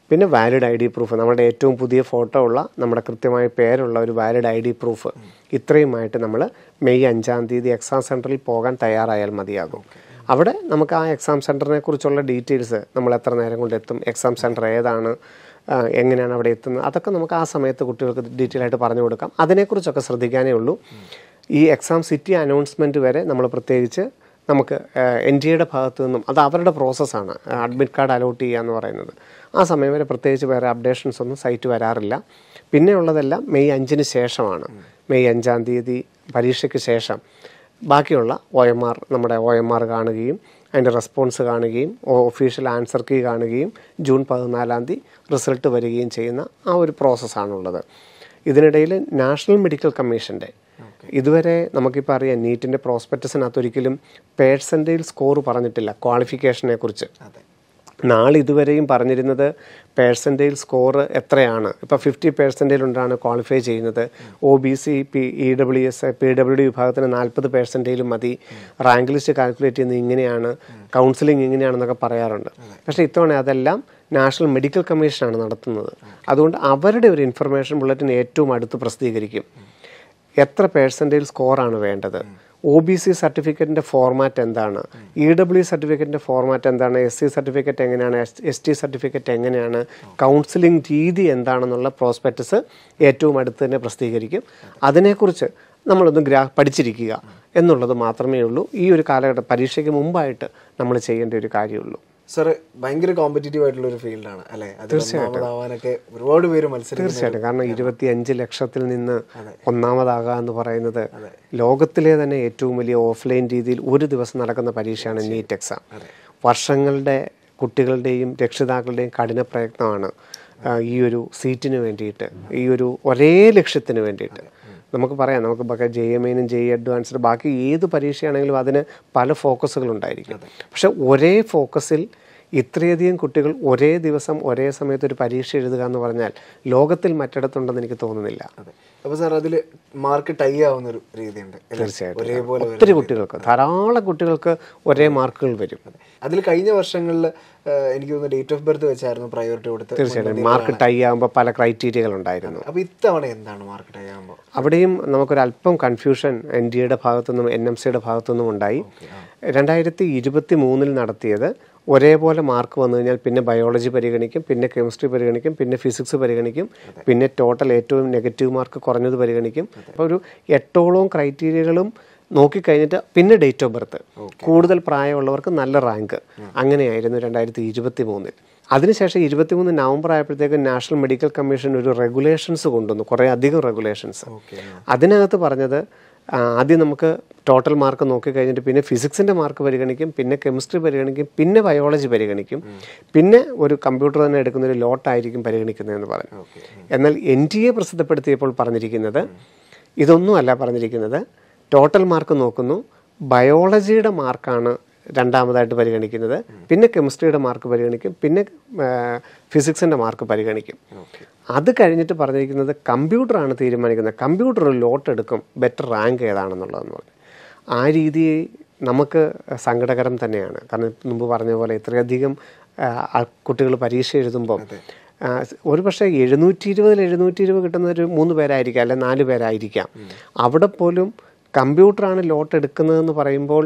പിന്നെ വാലിഡ് ഐ ഡി പ്രൂഫ് നമ്മുടെ ഏറ്റവും പുതിയ ഫോട്ടോ ഉള്ള നമ്മുടെ കൃത്യമായ പേരുള്ള ഒരു വാലിഡ് ഐ ഡി പ്രൂഫ് ഇത്രയുമായിട്ട് നമ്മൾ മെയ് അഞ്ചാം തീയതി എക്സാം സെൻറ്ററിൽ പോകാൻ തയ്യാറായാൽ മതിയാകും അവിടെ നമുക്ക് ആ എക്സാം സെൻറ്ററിനെ കുറിച്ചുള്ള ഡീറ്റെയിൽസ് നമ്മൾ എത്ര നേരം കൊണ്ട് എത്തും എക്സാം സെൻറ്റർ ഏതാണ് എങ്ങനെയാണ് അവിടെ എത്തുന്നത് അതൊക്കെ നമുക്ക് ആ സമയത്ത് കുട്ടികൾക്ക് ഡീറ്റെയിൽ ആയിട്ട് പറഞ്ഞു കൊടുക്കാം അതിനെക്കുറിച്ചൊക്കെ ശ്രദ്ധിക്കാനേ ഉള്ളൂ ഈ എക്സാം സിറ്റി അനൗൺസ്മെൻറ്റ് വരെ നമ്മൾ പ്രത്യേകിച്ച് നമുക്ക് എൻ ടി എയുടെ ഭാഗത്തു നിന്നും അത് അവരുടെ പ്രോസസ്സാണ് അഡ്മിറ്റ് കാർഡ് അലോട്ട് ചെയ്യുക എന്ന് പറയുന്നത് ആ സമയം വരെ പ്രത്യേകിച്ച് വേറെ അപ്ഡേഷൻസ് ഒന്നും സൈറ്റ് വരാറില്ല പിന്നെയുള്ളതെല്ലാം മെയ് അഞ്ചിന് ശേഷമാണ് മെയ് അഞ്ചാം തീയതി പരീക്ഷയ്ക്ക് ശേഷം ബാക്കിയുള്ള ഒ എം ആർ നമ്മുടെ ഒ എം ആർ കാണുകയും അതിൻ്റെ റെസ്പോൺസ് കാണുകയും ഒഫീഷ്യൽ ആൻസർ കീ കാണുകയും ജൂൺ പതിനാലാം തീയതി റിസൾട്ട് വരികയും ചെയ്യുന്ന ആ ഒരു പ്രോസസ്സാണുള്ളത് ഇതിനിടയിൽ നാഷണൽ മെഡിക്കൽ കമ്മീഷൻ്റെ ഇതുവരെ നമുക്കിപ്പോൾ അറിയാം നീറ്റിൻ്റെ പ്രോസ്പെക്ടസിനകത്ത് ഒരിക്കലും പേഴ്സൻറ്റേജ് സ്കോർ പറഞ്ഞിട്ടില്ല ക്വാളിഫിക്കേഷനെ കുറിച്ച് നാളിതുവരെയും പറഞ്ഞിരുന്നത് പേഴ്സൻറ്റേജ് സ്കോർ എത്രയാണ് ഇപ്പോൾ ഫിഫ്റ്റി ഉണ്ടാണ് ക്വാളിഫൈ ചെയ്യുന്നത് O B C P E W S P W D വിഭാഗത്തിന് നാൽപ്പത് പേഴ്സൻറ്റേജിലും മതി റാങ്ക് ലിസ്റ്റ് കാൽക്കുലേറ്റ് ചെയ്യുന്നത് ഇങ്ങനെയാണ് കൗൺസിലിംഗ് ഇങ്ങനെയാണെന്നൊക്കെ പറയാറുണ്ട് പക്ഷേ ഇത്തവണ അതെല്ലാം നാഷണൽ മെഡിക്കൽ കമ്മീഷനാണ് നടത്തുന്നത് അതുകൊണ്ട് അവരുടെ ഒരു ഇൻഫർമേഷൻ ബുള്ളറ്റിന് ഏറ്റവും അടുത്ത് പ്രസിദ്ധീകരിക്കും എത്ര പേഴ്സൻറ്റേജ് സ്കോറാണ് വേണ്ടത് ഒ ബി സി സർട്ടിഫിക്കറ്റിൻ്റെ ഫോർമാറ്റ് എന്താണ് ഇ ഡബ്ല്യു സർട്ടിഫിക്കറ്റിൻ്റെ ഫോർമാറ്റ് എന്താണ് എസ് സി സർട്ടിഫിക്കറ്റ് എങ്ങനെയാണ് എസ് ടി സർട്ടിഫിക്കറ്റ് എങ്ങനെയാണ് കൗൺസിലിംഗ് രീതി എന്താണെന്നുള്ള പ്രോസ്പെക്ടസ് ഏറ്റവും അടുത്ത് തന്നെ പ്രസിദ്ധീകരിക്കും അതിനെക്കുറിച്ച് നമ്മളൊന്ന് ഗ്രാ പഠിച്ചിരിക്കുക എന്നുള്ളത് മാത്രമേ ഉള്ളൂ ഈ ഒരു കാലഘട്ട പരീക്ഷയ്ക്ക് മുമ്പായിട്ട് നമ്മൾ ചെയ്യേണ്ട ഒരു കാര്യമുള്ളൂ സാർ ഭയങ്കര കോമ്പറ്റീറ്റീവ് ആയിട്ടുള്ള ഒരു ഫീൽഡാണ് അല്ലെ തീർച്ചയായിട്ടും ഒരുപാട് പേര് മത്സരം തീർച്ചയായിട്ടും കാരണം ഇരുപത്തി അഞ്ച് ലക്ഷത്തിൽ നിന്ന് ഒന്നാമതാകുക എന്ന് പറയുന്നത് ലോകത്തിലെ തന്നെ ഏറ്റവും വലിയ ഓഫ്ലൈൻ രീതിയിൽ ഒരു ദിവസം നടക്കുന്ന പരീക്ഷയാണ് നീറ്റ് എക്സാം വർഷങ്ങളുടെ കുട്ടികളുടെയും രക്ഷിതാക്കളുടെയും കഠിന പ്രയത്നമാണ് ഈ ഒരു സീറ്റിന് വേണ്ടിയിട്ട് ഈ ഒരു ഒരേ ലക്ഷ്യത്തിന് വേണ്ടിയിട്ട് നമുക്ക് പറയാം നമുക്ക് ജെ എം എനും ജെ അഡ്വാൻസ്ഡ് ബാക്കി ഏത് പരീക്ഷയാണെങ്കിലും അതിന് പല ഫോക്കസുകൾ ഉണ്ടായിരിക്കും പക്ഷെ ഒരേ ഫോക്കസിൽ ഇത്രയധികം കുട്ടികൾ ഒരേ ദിവസം ഒരേ സമയത്ത് ഒരു പരീക്ഷ എഴുതുക എന്ന് പറഞ്ഞാൽ ലോകത്തിൽ മറ്റിടത്തുണ്ടെന്ന് എനിക്ക് തോന്നുന്നില്ല അപ്പോൾ സാർ അതിൽ മാർക്ക് ടൈ ആവുന്ന ഒരു രീതിയുണ്ട് തീർച്ചയായിട്ടും ഒരേപോലെ ഒത്തിരി കുട്ടികൾക്ക് ധാരാളം കുട്ടികൾക്ക് ഒരേ മാർക്കുകൾ വരും അതിൽ കഴിഞ്ഞ വർഷങ്ങളിൽ എനിക്ക് തോന്നുന്നു ഡേറ്റ് ഓഫ് ബർത്ത് വെച്ചായിരുന്നു പ്രയോറിറ്റി കൊടുത്ത് തീർച്ചയായിട്ടും മാർക്ക് ടൈ ആകുമ്പോൾ പല ക്രൈറ്റീരിയകൾ ഉണ്ടായിരുന്നു അപ്പോൾ ഇത്തവണ എന്താണ് മാർക്ക് ടൈ ആകുമ്പോൾ അവിടെയും നമുക്കൊരു അല്പം കൺഫ്യൂഷൻ എൻ ഡി എയുടെ ഭാഗത്തുനിന്നും എൻ എം സിയുടെ ഭാഗത്തുനിന്നും ഉണ്ടായി രണ്ടായിരത്തി ഇരുപത്തി മൂന്നിൽ നടത്തിയത് ഒരേപോലെ മാർക്ക് വന്നു കഴിഞ്ഞാൽ പിന്നെ ബയോളജി പരിഗണിക്കും പിന്നെ കെമിസ്ട്രി പരിഗണിക്കും പിന്നെ ഫിസിക്സ് പരിഗണിക്കും പിന്നെ ടോട്ടൽ ഏറ്റവും നെഗറ്റീവ് മാർക്ക് കുറഞ്ഞ പറഞ്ഞത് പരിഗണിക്കും അപ്പോൾ ഒരു എട്ടോളം ക്രൈറ്റീരിയകളും നോക്കിക്കഴിഞ്ഞിട്ട് പിന്നെ ഡേറ്റ് ഓഫ് ബർത്ത് കൂടുതൽ പ്രായമുള്ളവർക്ക് നല്ല റാങ്ക് അങ്ങനെയായിരുന്നു രണ്ടായിരത്തി ഇരുപത്തി മൂന്നിൽ അതിനുശേഷം ഇരുപത്തിമൂന്ന് നവംബർ ആയപ്പോഴത്തേക്കും നാഷണൽ മെഡിക്കൽ കമ്മീഷൻ ഒരു റെഗുലേഷൻസ് കൊണ്ടുവന്നു കുറേ അധികം റെഗുലേഷൻസ് അതിനകത്ത് പറഞ്ഞത് ആദ്യം നമുക്ക് ടോട്ടൽ മാർക്ക് നോക്കി കഴിഞ്ഞിട്ട് പിന്നെ ഫിസിക്സിൻ്റെ മാർക്ക് പരിഗണിക്കും പിന്നെ കെമിസ്ട്രി പരിഗണിക്കും പിന്നെ ബയോളജി പരിഗണിക്കും പിന്നെ ഒരു കമ്പ്യൂട്ടർ തന്നെ എടുക്കുന്ന ഒരു ലോട്ടായിരിക്കും പരിഗണിക്കുന്നതെന്ന് പറഞ്ഞു എന്നാൽ എൻ ടി എ പ്രസിദ്ധപ്പെടുത്തിയപ്പോൾ പറഞ്ഞിരിക്കുന്നത് ഇതൊന്നുമല്ല പറഞ്ഞിരിക്കുന്നത് ടോട്ടൽ മാർക്ക് നോക്കുന്നു ബയോളജിയുടെ മാർക്കാണ് രണ്ടാമതായിട്ട് പരിഗണിക്കുന്നത് പിന്നെ കെമിസ്ട്രിയുടെ മാർക്ക് പരിഗണിക്കും പിന്നെ ഫിസിക്സിൻ്റെ മാർക്ക് പരിഗണിക്കും അത് കഴിഞ്ഞിട്ട് പറഞ്ഞിരിക്കുന്നത് കമ്പ്യൂട്ടറാണ് തീരുമാനിക്കുന്നത് കമ്പ്യൂട്ടർ ഒരു ലോട്ട് എടുക്കും ബെറ്റർ റാങ്ക് ഏതാണെന്നുള്ളതെന്ന് പറഞ്ഞു ആ രീതി നമുക്ക് സങ്കടകരം തന്നെയാണ് കാരണം മുമ്പ് പറഞ്ഞ പോലെ ഇത്രയധികം കുട്ടികൾ പരീക്ഷ എഴുതുമ്പം ഒരു പക്ഷേ എഴുന്നൂറ്റി ഇരുപതിൽ എഴുന്നൂറ്റി ഇരുപത് കിട്ടുന്ന ഒരു മൂന്ന് പേരായിരിക്കാം അല്ലെ നാല് പേരായിരിക്കാം അവിടെ പോലും കമ്പ്യൂട്ടറാണ് ലോട്ട് എടുക്കുന്നതെന്ന് പറയുമ്പോൾ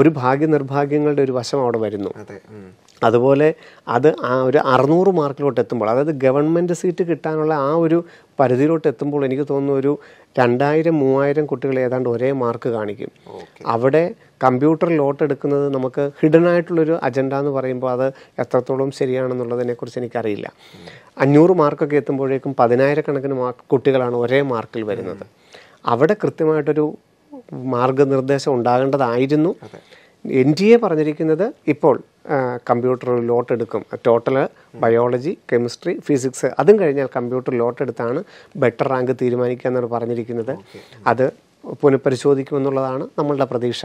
ഒരു ഭാഗ്യ നിർഭാഗ്യങ്ങളുടെ ഒരു വശം അവിടെ വരുന്നു അതുപോലെ അത് ആ ഒരു അറുന്നൂറ് മാർക്കിലോട്ട് എത്തുമ്പോൾ അതായത് ഗവൺമെൻറ് സീറ്റ് കിട്ടാനുള്ള ആ ഒരു പരിധിയിലോട്ട് എത്തുമ്പോൾ എനിക്ക് തോന്നുന്നു ഒരു രണ്ടായിരം മൂവായിരം കുട്ടികൾ ഏതാണ്ട് ഒരേ മാർക്ക് കാണിക്കും അവിടെ കമ്പ്യൂട്ടർ ലോട്ട് എടുക്കുന്നത് നമുക്ക് ഹിഡൻ ആയിട്ടുള്ളൊരു അജണ്ട എന്ന് പറയുമ്പോൾ അത് എത്രത്തോളം കുറിച്ച് എനിക്കറിയില്ല അഞ്ഞൂറ് മാർക്കൊക്കെ എത്തുമ്പോഴേക്കും പതിനായിരക്കണക്കിന് മാർക്ക് കുട്ടികളാണ് ഒരേ മാർക്കിൽ വരുന്നത് അവിടെ കൃത്യമായിട്ടൊരു മാർഗനിർദ്ദേശം ഉണ്ടാകേണ്ടതായിരുന്നു എൻ ടി എ പറഞ്ഞിരിക്കുന്നത് ഇപ്പോൾ കമ്പ്യൂട്ടർ ലോട്ട് എടുക്കും ടോട്ടൽ ബയോളജി കെമിസ്ട്രി ഫിസിക്സ് അതും കഴിഞ്ഞാൽ കമ്പ്യൂട്ടർ ലോട്ട് എടുത്താണ് ബെറ്റർ റാങ്ക് തീരുമാനിക്കുക എന്നാണ് പറഞ്ഞിരിക്കുന്നത് അത് പുനഃപരിശോധിക്കുമെന്നുള്ളതാണ് നമ്മളുടെ പ്രതീക്ഷ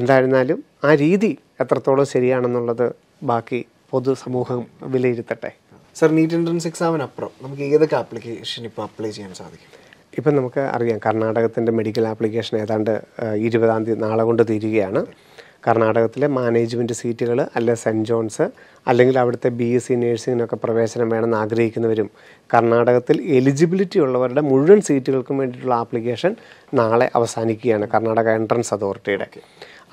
എന്തായിരുന്നാലും ആ രീതി എത്രത്തോളം ശരിയാണെന്നുള്ളത് ബാക്കി പൊതുസമൂഹം വിലയിരുത്തട്ടെ സർ നീറ്റ് എൻട്രൻസ് എക്സാമിനപ്പുറം നമുക്ക് ഏതൊക്കെ ആപ്ലിക്കേഷൻ ഇപ്പോൾ അപ്ലൈ ചെയ്യാൻ സാധിക്കും ഇപ്പം നമുക്ക് അറിയാം കർണാടകത്തിൻ്റെ മെഡിക്കൽ ആപ്ലിക്കേഷൻ ഏതാണ്ട് ഇരുപതാം തീയതി നാളെ കൊണ്ട് തീരുകയാണ് കർണാടകത്തിലെ മാനേജ്മെൻറ്റ് സീറ്റുകൾ അല്ലെ സെൻറ്റ് ജോൺസ് അല്ലെങ്കിൽ അവിടുത്തെ ബി എസ് സി നേഴ്സിങ്ങിനൊക്കെ പ്രവേശനം വേണമെന്ന് ആഗ്രഹിക്കുന്നവരും കർണാടകത്തിൽ എലിജിബിലിറ്റി ഉള്ളവരുടെ മുഴുവൻ സീറ്റുകൾക്കും വേണ്ടിയിട്ടുള്ള ആപ്ലിക്കേഷൻ നാളെ അവസാനിക്കുകയാണ് കർണാടക എൻട്രൻസ് അതോറിറ്റിയുടെ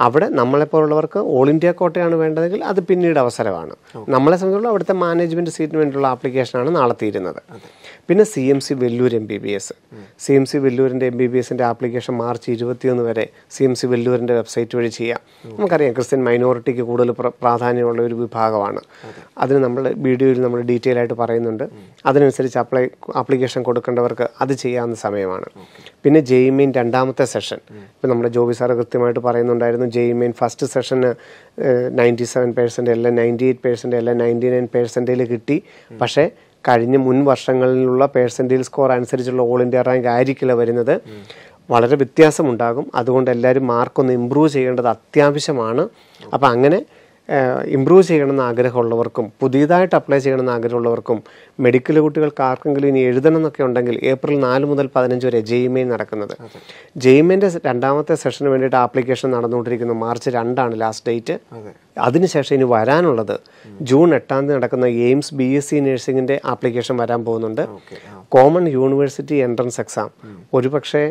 അവിടെ നമ്മളെപ്പോലുള്ളവർക്ക് ഓൾ ഇന്ത്യ കോട്ടയാണ് വേണ്ടതെങ്കിൽ അത് പിന്നീട് അവസരമാണ് നമ്മളെ സംബന്ധിച്ചുള്ള അവിടുത്തെ മാനേജ്മെൻറ്റ് സീറ്റിന് വേണ്ടിയുള്ള ആപ്ലിക്കേഷനാണ് നാളെ തീരുന്നത് പിന്നെ C M C Vellore M B B S C M C വെല്ലൂരിൻ്റെ എം ബി ബി എസിൻ്റെ ആപ്ലിക്കേഷൻ മാർച്ച് ഇരുപത്തിയൊന്ന് വരെ സി എം സി വെല്ലൂരിൻ്റെ വെബ്സൈറ്റ് വഴി ചെയ്യാം നമുക്കറിയാം ക്രിസ്ത്യൻ മൈനോറിറ്റിക്ക് കൂടുതൽ പ്രാധാന്യമുള്ള ഒരു വിഭാഗമാണ് അതിന് നമ്മൾ വീഡിയോയിൽ നമ്മൾ ഡീറ്റെയിൽ ആയിട്ട് പറയുന്നുണ്ട് അതിനനുസരിച്ച് അപ്ലൈ ആപ്ലിക്കേഷൻ കൊടുക്കേണ്ടവർക്ക് അത് ചെയ്യാവുന്ന സമയമാണ് പിന്നെ ജെയ്മെയിൻ രണ്ടാമത്തെ സെഷൻ ഇപ്പം നമ്മുടെ ജോബി സാറ് കൃത്യമായിട്ട് പറയുന്നുണ്ടായിരുന്നു ജെയ്മെയിൻ ഫസ്റ്റ് സെഷന് നയൻറ്റി സെവൻ പേഴ്സൻ്റ് അല്ല നയൻറ്റി എയ്റ്റ് പേഴ്സൻ്റ് അല്ല നയൻറ്റി നയൻ പേഴ്സൻറ്റേജിൽ കിട്ടി പക്ഷേ കഴിഞ്ഞ മുൻ വർഷങ്ങളിലുള്ള പേഴ്സൻറ്റേജ് സ്കോർ അനുസരിച്ചുള്ള ഓൾ ഇന്ത്യ റാങ്ക് ആയിരിക്കില്ല വരുന്നത് വളരെ വ്യത്യാസമുണ്ടാകും അതുകൊണ്ട് എല്ലാവരും മാർക്കൊന്ന് ഇമ്പ്രൂവ് ചെയ്യേണ്ടത് അത്യാവശ്യമാണ് അപ്പം അങ്ങനെ ഇമ്പ്രൂവ് ചെയ്യണമെന്ന് ആഗ്രഹമുള്ളവർക്കും പുതിയതായിട്ട് അപ്ലൈ ചെയ്യണമെന്ന് ആഗ്രഹമുള്ളവർക്കും മെഡിക്കൽ കുട്ടികൾക്ക് ആർക്കെങ്കിലും ഇനി എഴുതണം എന്നൊക്കെ ഉണ്ടെങ്കിൽ ഏപ്രിൽ നാല് മുതൽ പതിനഞ്ച് വരെ ജെയ്മെയിൻ നടക്കുന്നത് ജെയ്മെയിൻ്റെ രണ്ടാമത്തെ സെഷന് വേണ്ടിയിട്ട് ആപ്ലിക്കേഷൻ നടന്നുകൊണ്ടിരിക്കുന്നു മാർച്ച് രണ്ടാണ് ലാസ്റ്റ് ഡേറ്റ് അതിനുശേഷം ഇനി വരാനുള്ളത് ജൂൺ എട്ടാം തീയതി നടക്കുന്ന എയിംസ് ബി എസ് സി നഴ്സിംഗിൻ്റെ ആപ്ലിക്കേഷൻ വരാൻ പോകുന്നുണ്ട് കോമൺ യൂണിവേഴ്സിറ്റി എൻട്രൻസ് എക്സാം ഒരുപക്ഷേ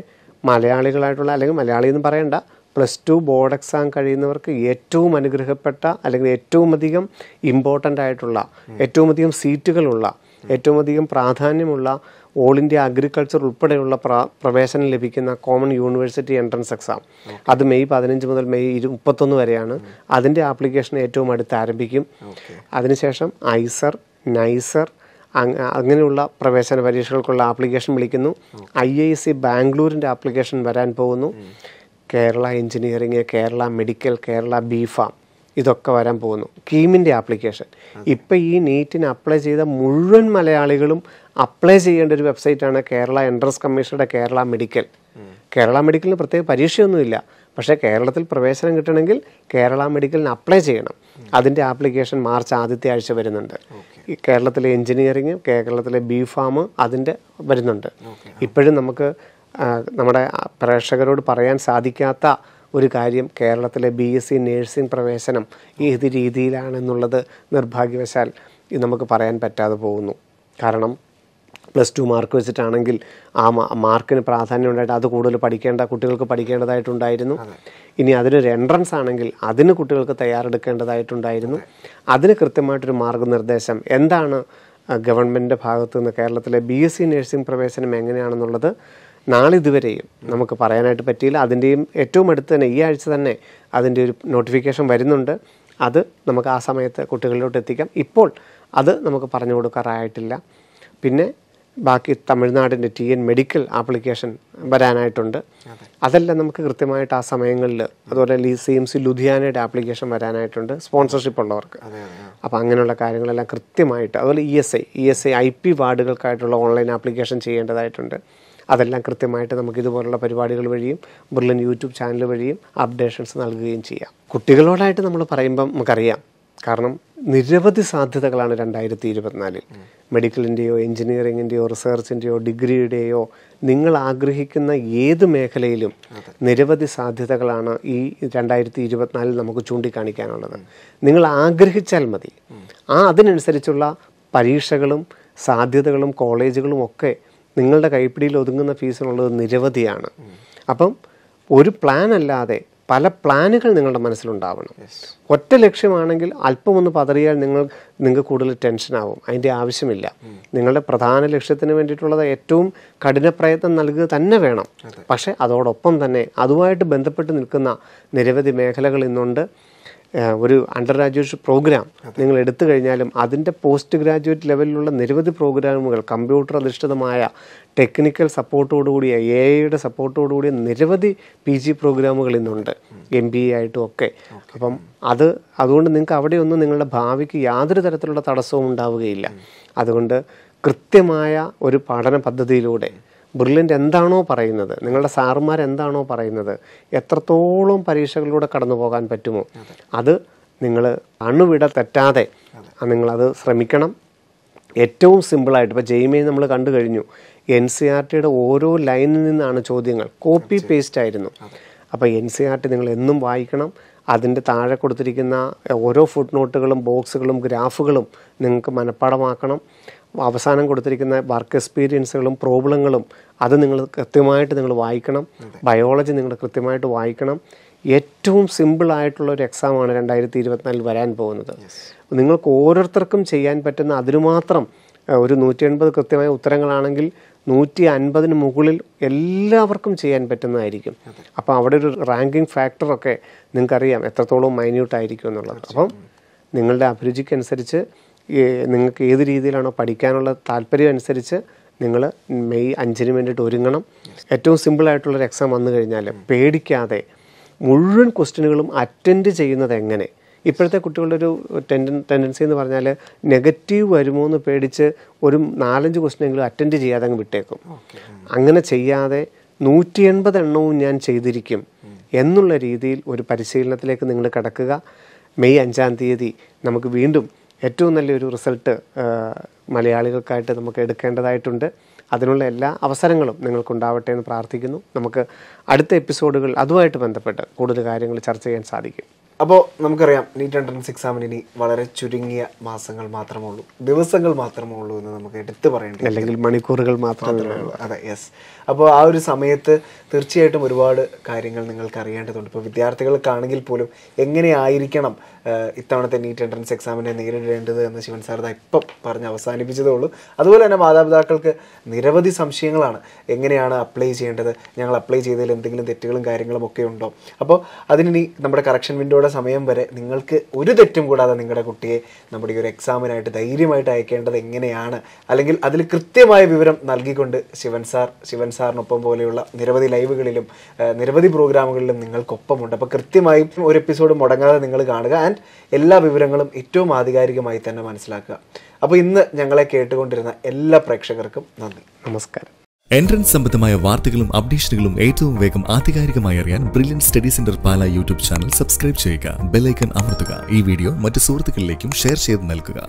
മലയാളികളായിട്ടുള്ള അല്ലെങ്കിൽ മലയാളി എന്ന് പറയണ്ട പ്ലസ് ടു ബോർഡ് എക്സാം കഴിയുന്നവർക്ക് ഏറ്റവും അനുഗ്രഹപ്പെട്ട അല്ലെങ്കിൽ ഏറ്റവും അധികം ഇമ്പോർട്ടൻ്റ് ആയിട്ടുള്ള ഏറ്റവും അധികം സീറ്റുകളുള്ള ഏറ്റവും അധികം പ്രാധാന്യമുള്ള ഓൾ ഇന്ത്യ അഗ്രികൾച്ചർ ഉൾപ്പെടെയുള്ള പ്രവേശനം ലഭിക്കുന്ന കോമൺ യൂണിവേഴ്സിറ്റി എൻട്രൻസ് എക്സാം അത് മെയ് പതിനഞ്ച് മുതൽ മെയ് ഇരു മുപ്പത്തൊന്ന് വരെയാണ് അതിൻ്റെ ആപ്ലിക്കേഷൻ ഏറ്റവും അടുത്ത് ആരംഭിക്കും അതിനുശേഷം ഐസർ നൈസർ അങ്ങനെയുള്ള പ്രവേശന പരീക്ഷകൾക്കുള്ള ആപ്ലിക്കേഷൻ വിളിക്കുന്നു ഐ ഐ സി ബാംഗ്ലൂരിൻ്റെ ആപ്ലിക്കേഷൻ വരാൻ പോകുന്നു Kerala engineering Kerala medical Kerala B Pharm ഇതൊക്കെ വരാൻ പോകുന്നു കീമിൻ്റെ ആപ്ലിക്കേഷൻ ഇപ്പം ഈ നീറ്റിന് അപ്ലൈ ചെയ്ത മുഴുവൻ മലയാളികളും അപ്ലൈ ചെയ്യേണ്ട ഒരു വെബ്സൈറ്റാണ് കേരള എൻട്രൻസ് കമ്മീഷനുടെ കേരള മെഡിക്കൽ കേരള മെഡിക്കലിന് പ്രത്യേക പരീക്ഷയൊന്നുമില്ല പക്ഷേ കേരളത്തിൽ പ്രവേശനം കിട്ടണമെങ്കിൽ കേരള മെഡിക്കലിന് അപ്ലൈ ചെയ്യണം അതിൻ്റെ ആപ്ലിക്കേഷൻ മാർച്ച് ആദ്യത്തെ ആഴ്ച വരുന്നുണ്ട് കേരളത്തിലെ എഞ്ചിനീയറിങ് കേരളത്തിലെ ബി ഫാം അതിൻ്റെ വരുന്നുണ്ട് ഇപ്പോഴും നമുക്ക് നമ്മുടെ പ്രേക്ഷകരോട് പറയാൻ സാധിക്കാത്ത ഒരു കാര്യം കേരളത്തിലെ ബി എസ് സി നേഴ്സിംഗ് പ്രവേശനം ഏത് രീതിയിലാണെന്നുള്ളത് നിർഭാഗ്യവശാൽ നമുക്ക് പറയാൻ പറ്റാതെ പോകുന്നു കാരണം പ്ലസ് ടു മാർക്ക് വെച്ചിട്ടാണെങ്കിൽ ആ മാർക്കിന് പ്രാധാന്യം ഉണ്ടായിട്ട് അത് കൂടുതൽ പഠിക്കേണ്ട കുട്ടികൾക്ക് പഠിക്കേണ്ടതായിട്ടുണ്ടായിരുന്നു ഇനി അതിനൊരു എൻട്രൻസ് ആണെങ്കിൽ അതിന് കുട്ടികൾക്ക് തയ്യാറെടുക്കേണ്ടതായിട്ടുണ്ടായിരുന്നു അതിന് കൃത്യമായിട്ടൊരു മാർഗനിർദ്ദേശം എന്താണ് ഗവൺമെൻറ്റിൻ്റെ ഭാഗത്തു നിന്ന് കേരളത്തിലെ ബി എസ് സി നഴ്സിംഗ് പ്രവേശനം എങ്ങനെയാണെന്നുള്ളത് നാളിതുവരെയും നമുക്ക് പറയാനായിട്ട് പറ്റിയില്ല അതിൻ്റെയും ഏറ്റവും അടുത്ത് തന്നെ ഈ ആഴ്ച തന്നെ അതിൻ്റെ ഒരു നോട്ടിഫിക്കേഷൻ വരുന്നുണ്ട് അത് നമുക്ക് ആ സമയത്ത് കുട്ടികളിലോട്ട് എത്തിക്കാം ഇപ്പോൾ അത് നമുക്ക് പറഞ്ഞു കൊടുക്കാറായിട്ടില്ല പിന്നെ ബാക്കി തമിഴ്നാടിൻ്റെ ടി എൻ മെഡിക്കൽ ആപ്ലിക്കേഷൻ വരാനായിട്ടുണ്ട് അതെല്ലാം നമുക്ക് കൃത്യമായിട്ട് ആ സമയങ്ങളിൽ അതുപോലെ ലീ സി എം സി ലുധിയാനയുടെ ആപ്ലിക്കേഷൻ വരാനായിട്ടുണ്ട് സ്പോൺസർഷിപ്പ് ഉള്ളവർക്ക് അപ്പോൾ അങ്ങനെയുള്ള കാര്യങ്ങളെല്ലാം കൃത്യമായിട്ട് അതുപോലെ E S I E S I I P വാർഡുകൾക്കായിട്ടുള്ള ഓൺലൈൻ ആപ്ലിക്കേഷൻ ചെയ്യേണ്ടതായിട്ടുണ്ട് അതെല്ലാം കൃത്യമായിട്ട് നമുക്ക് ഇതുപോലുള്ള പരിപാടികൾ വഴിയും ബുർലൻ യൂട്യൂബ് ചാനൽ വഴിയും അപ്ഡേഷൻസ് നൽകുകയും ചെയ്യാം കുട്ടികളോടായിട്ട് നമ്മൾ പറയുമ്പം നമുക്കറിയാം കാരണം നിരവധി സാധ്യതകളാണ് രണ്ടായിരത്തി ഇരുപത്തിനാലിൽ മെഡിക്കലിൻ്റെയോ എൻജിനീയറിങ്ങിൻ്റെയോ റിസർച്ചിൻ്റെയോ ഡിഗ്രിയുടെയോ നിങ്ങൾ ആഗ്രഹിക്കുന്ന ഏത് മേഖലയിലും നിരവധി സാധ്യതകളാണ് ഈ രണ്ടായിരത്തി ഇരുപത്തിനാലിൽ നമുക്ക് ചൂണ്ടിക്കാണിക്കാനുള്ളത് നിങ്ങൾ ആഗ്രഹിച്ചാൽ മതി ആ അതിനനുസരിച്ചുള്ള പരീക്ഷകളും സാധ്യതകളും കോളേജുകളും ഒക്കെ നിങ്ങളുടെ കൈപ്പിടിയിൽ ഒതുങ്ങുന്ന ഫീസിനുള്ളത് നിരവധിയാണ് അപ്പം ഒരു പ്ലാൻ അല്ലാതെ പല പ്ലാനുകൾ നിങ്ങളുടെ മനസ്സിലുണ്ടാവണം ഒറ്റ ലക്ഷ്യമാണെങ്കിൽ അല്പമൊന്ന് പതറിയാൽ നിങ്ങൾ നിങ്ങൾക്ക് കൂടുതൽ ടെൻഷനാവും അതിൻ്റെ ആവശ്യമില്ല നിങ്ങളുടെ പ്രധാന ലക്ഷ്യത്തിന് വേണ്ടിയിട്ടുള്ളത് ഏറ്റവും കഠിന പ്രയത്നം നൽകുക തന്നെ വേണം പക്ഷേ അതോടൊപ്പം തന്നെ അതുമായിട്ട് ബന്ധപ്പെട്ട് നിൽക്കുന്ന നിരവധി മേഖലകൾ ഇന്നുണ്ട് ഒരു അണ്ടർ ഗ്രാജുവേറ്റ് പ്രോഗ്രാം നിങ്ങൾ എടുത്തു കഴിഞ്ഞാലും അതിൻ്റെ പോസ്റ്റ് ഗ്രാജുവേറ്റ് ലെവലിലുള്ള നിരവധി പ്രോഗ്രാമുകൾ കമ്പ്യൂട്ടർ അധിഷ്ഠിതമായ ടെക്നിക്കൽ സപ്പോർട്ടോടുകൂടിയ എ ഐയുടെ സപ്പോർട്ടോടുകൂടിയ നിരവധി പി ജി പ്രോഗ്രാമുകൾ ഇന്നുണ്ട് എം ബി എ ആയിട്ടും ഒക്കെ അപ്പം അത് അതുകൊണ്ട് നിങ്ങൾക്ക് അവിടെയൊന്നും നിങ്ങളുടെ ഭാവിക്ക് യാതൊരു തരത്തിലുള്ള തടസ്സവും ഉണ്ടാവുകയില്ല അതുകൊണ്ട് കൃത്യമായ ഒരു പഠന പദ്ധതിയിലൂടെ ബ്രില്യൻ്റ് എന്താണോ പറയുന്നത് നിങ്ങളുടെ സാറുമാർ എന്താണോ പറയുന്നത് എത്രത്തോളം പരീക്ഷകളിലൂടെ കടന്നു പോകാൻ പറ്റുമോ അത് നിങ്ങൾ അണുവിട തെറ്റാതെ നിങ്ങളത് ശ്രമിക്കണം ഏറ്റവും സിമ്പിളായിട്ട് ഇപ്പോൾ ജെയ്മേ നമ്മൾ കണ്ടു കഴിഞ്ഞു എൻ സി ആർ ടിയുടെ ഓരോ ലൈനിൽ നിന്നാണ് ചോദ്യങ്ങൾ കോപ്പി പേസ്റ്റ് ആയിരുന്നു അപ്പോൾ എൻ സി ആർ ടി നിങ്ങൾ എന്നും വായിക്കണം അതിൻ്റെ താഴെ കൊടുത്തിരിക്കുന്ന ഓരോ ഫുഡ് നോട്ടുകളും ബോക്സുകളും ഗ്രാഫുകളും നിങ്ങൾക്ക് മനഃപ്പാടമാക്കണം അവസാനം കൊടുത്തിരിക്കുന്ന വർക്ക് എക്സ്പീരിയൻസുകളും പ്രോബ്ലങ്ങളും അത് നിങ്ങൾ കൃത്യമായിട്ട് നിങ്ങൾ വായിക്കണം ബയോളജി നിങ്ങൾ കൃത്യമായിട്ട് വായിക്കണം ഏറ്റവും സിമ്പിളായിട്ടുള്ള ഒരു എക്സാമാണ് രണ്ടായിരത്തി ഇരുപത്തിനാലിൽ വരാൻ പോകുന്നത് നിങ്ങൾക്ക് ഓരോരുത്തർക്കും ചെയ്യാൻ പറ്റുന്ന അതിനുമാത്രം ഒരു നൂറ്റി എൺപത് കൃത്യമായ ഉത്തരങ്ങളാണെങ്കിൽ നൂറ്റി അൻപതിന് മുകളിൽ എല്ലാവർക്കും ചെയ്യാൻ പറ്റുന്നതായിരിക്കും അപ്പോൾ അവിടെ ഒരു റാങ്കിങ് ഫാക്ടറൊക്കെ നിങ്ങൾക്കറിയാം എത്രത്തോളം മൈന്യൂട്ടായിരിക്കും എന്നുള്ളത് അപ്പം നിങ്ങളുടെ അഭിരുചിക്കനുസരിച്ച് നിങ്ങൾക്ക് ഏത് രീതിയിലാണോ പഠിക്കാനുള്ള താല്പര്യം അനുസരിച്ച് നിങ്ങൾ മെയ് അഞ്ചിന് വേണ്ടിയിട്ട് ഒരുങ്ങണം ഏറ്റവും സിമ്പിളായിട്ടുള്ളൊരു എക്സാം വന്നു കഴിഞ്ഞാൽ പേടിക്കാതെ മുഴുവൻ ക്വസ്റ്റ്യനുകളും അറ്റൻഡ് ചെയ്യുന്നത് എങ്ങനെ ഇപ്പോഴത്തെ കുട്ടികളുടെ ഒരു ടെൻഡൻ ടെൻഡൻസി എന്ന് പറഞ്ഞാൽ നെഗറ്റീവ് വരുമോ എന്ന് പേടിച്ച് ഒരു നാലഞ്ച് ക്വസ്റ്റ്യനെങ്കിലും അറ്റൻഡ് ചെയ്യാതെ അങ്ങ് വിട്ടേക്കും അങ്ങനെ ചെയ്യാതെ നൂറ്റി എൺപത് എണ്ണവും ഞാൻ ചെയ്തിരിക്കും എന്നുള്ള രീതിയിൽ ഒരു പരിശീലനത്തിലേക്ക് നിങ്ങൾ കിടക്കുക മെയ് അഞ്ചാം തീയതി നമുക്ക് വീണ്ടും ഏറ്റവും നല്ലൊരു റിസൾട്ട് മലയാളികൾക്കായിട്ട് നമുക്ക് എടുക്കേണ്ടതായിട്ടുണ്ട് അതിനുള്ള എല്ലാ അവസരങ്ങളും നിങ്ങൾക്കുണ്ടാവട്ടെ എന്ന് പ്രാർത്ഥിക്കുന്നു നമുക്ക് അടുത്ത എപ്പിസോഡുകൾ അതുമായിട്ട് ബന്ധപ്പെട്ട് കൂടുതൽ കാര്യങ്ങൾ ചർച്ച ചെയ്യാൻ സാധിക്കും അപ്പോൾ നമുക്കറിയാം നീറ്റ് എൻട്രൻസ് എക്സാമിന് ഇനി വളരെ ചുരുങ്ങിയ മാസങ്ങൾ മാത്രമേ ഉള്ളൂ ദിവസങ്ങൾ മാത്രമേ ഉള്ളൂ എന്ന് നമുക്ക് എടുത്തു പറയേണ്ടി അല്ലെങ്കിൽ മണിക്കൂറുകൾ മാത്രമേ ഉള്ളൂ അതെ യെസ് അപ്പോൾ ആ ഒരു സമയത്ത് തീർച്ചയായിട്ടും ഒരുപാട് കാര്യങ്ങൾ നിങ്ങൾക്ക് അറിയേണ്ടതുണ്ട് ഇപ്പോൾ വിദ്യാർത്ഥികൾക്കാണെങ്കിൽ പോലും എങ്ങനെ ആയിരിക്കണം ഇത്തവണത്തെ നീറ്റ് എൻട്രൻസ് എക്സാമിനെ നേരിടേണ്ടത് എന്ന് ശിവൻ സാർ ഇപ്പം പറഞ്ഞ് അവസാനിപ്പിച്ചതേ ഉള്ളൂ അതുപോലെ തന്നെ മാതാപിതാക്കൾക്ക് നിരവധി സംശയങ്ങളാണ് എങ്ങനെയാണ് അപ്ലൈ ചെയ്യേണ്ടത് ഞങ്ങൾ അപ്ലൈ ചെയ്തതിൽ എന്തെങ്കിലും തെറ്റുകളും കാര്യങ്ങളും ഒക്കെ ഉണ്ടോ അപ്പോൾ അതിനി നമ്മുടെ കറക്ഷൻ വിൻഡോയുടെ ഉള്ള സമയം വരെ നിങ്ങൾക്ക് ഒരു തെറ്റും കൂടാതെ നിങ്ങളുടെ കുട്ടിയെ നമ്മുടെ ഈ ഒരു എക്സാമിനായിട്ട് ധൈര്യമായിട്ട് അയക്കേണ്ടത് എങ്ങനെയാണ് അല്ലെങ്കിൽ അതിൽ കൃത്യമായ വിവരം നൽകിക്കൊണ്ട് ശിവൻ സാർ ശിവൻ സാറിനൊപ്പം പോലെയുള്ള നിരവധി ലൈവുകളിലും നിരവധി പ്രോഗ്രാമുകളിലും നിങ്ങൾക്കൊപ്പമുണ്ട് അപ്പോൾ കൃത്യമായും ഒരു എപ്പിസോഡ് മുടങ്ങാതെ നിങ്ങൾ കാണുക ആൻഡ് എല്ലാ വിവരങ്ങളും ഏറ്റവും ആധികാരികമായി തന്നെ മനസ്സിലാക്കുക അപ്പോൾ ഇന്ന് ഞങ്ങളെ കേട്ടുകൊണ്ടിരുന്ന എല്ലാ പ്രേക്ഷകർക്കും നന്ദി നമസ്കാരം എൻട്രൻസ് സംബന്ധമായ വാർത്തകളും അപ്ഡേഷനുകളും ഏറ്റവും വേഗം ആധികാരികമായി അറിയാൻ Brilliant study centre Pala YouTube channel subscribe ചെയ്യുക ബെല്ലൈക്കൺ അമർത്തുക ഈ വീഡിയോ മറ്റ് സുഹൃത്തുക്കളിലേക്കും ഷെയർ ചെയ്ത് നൽകുക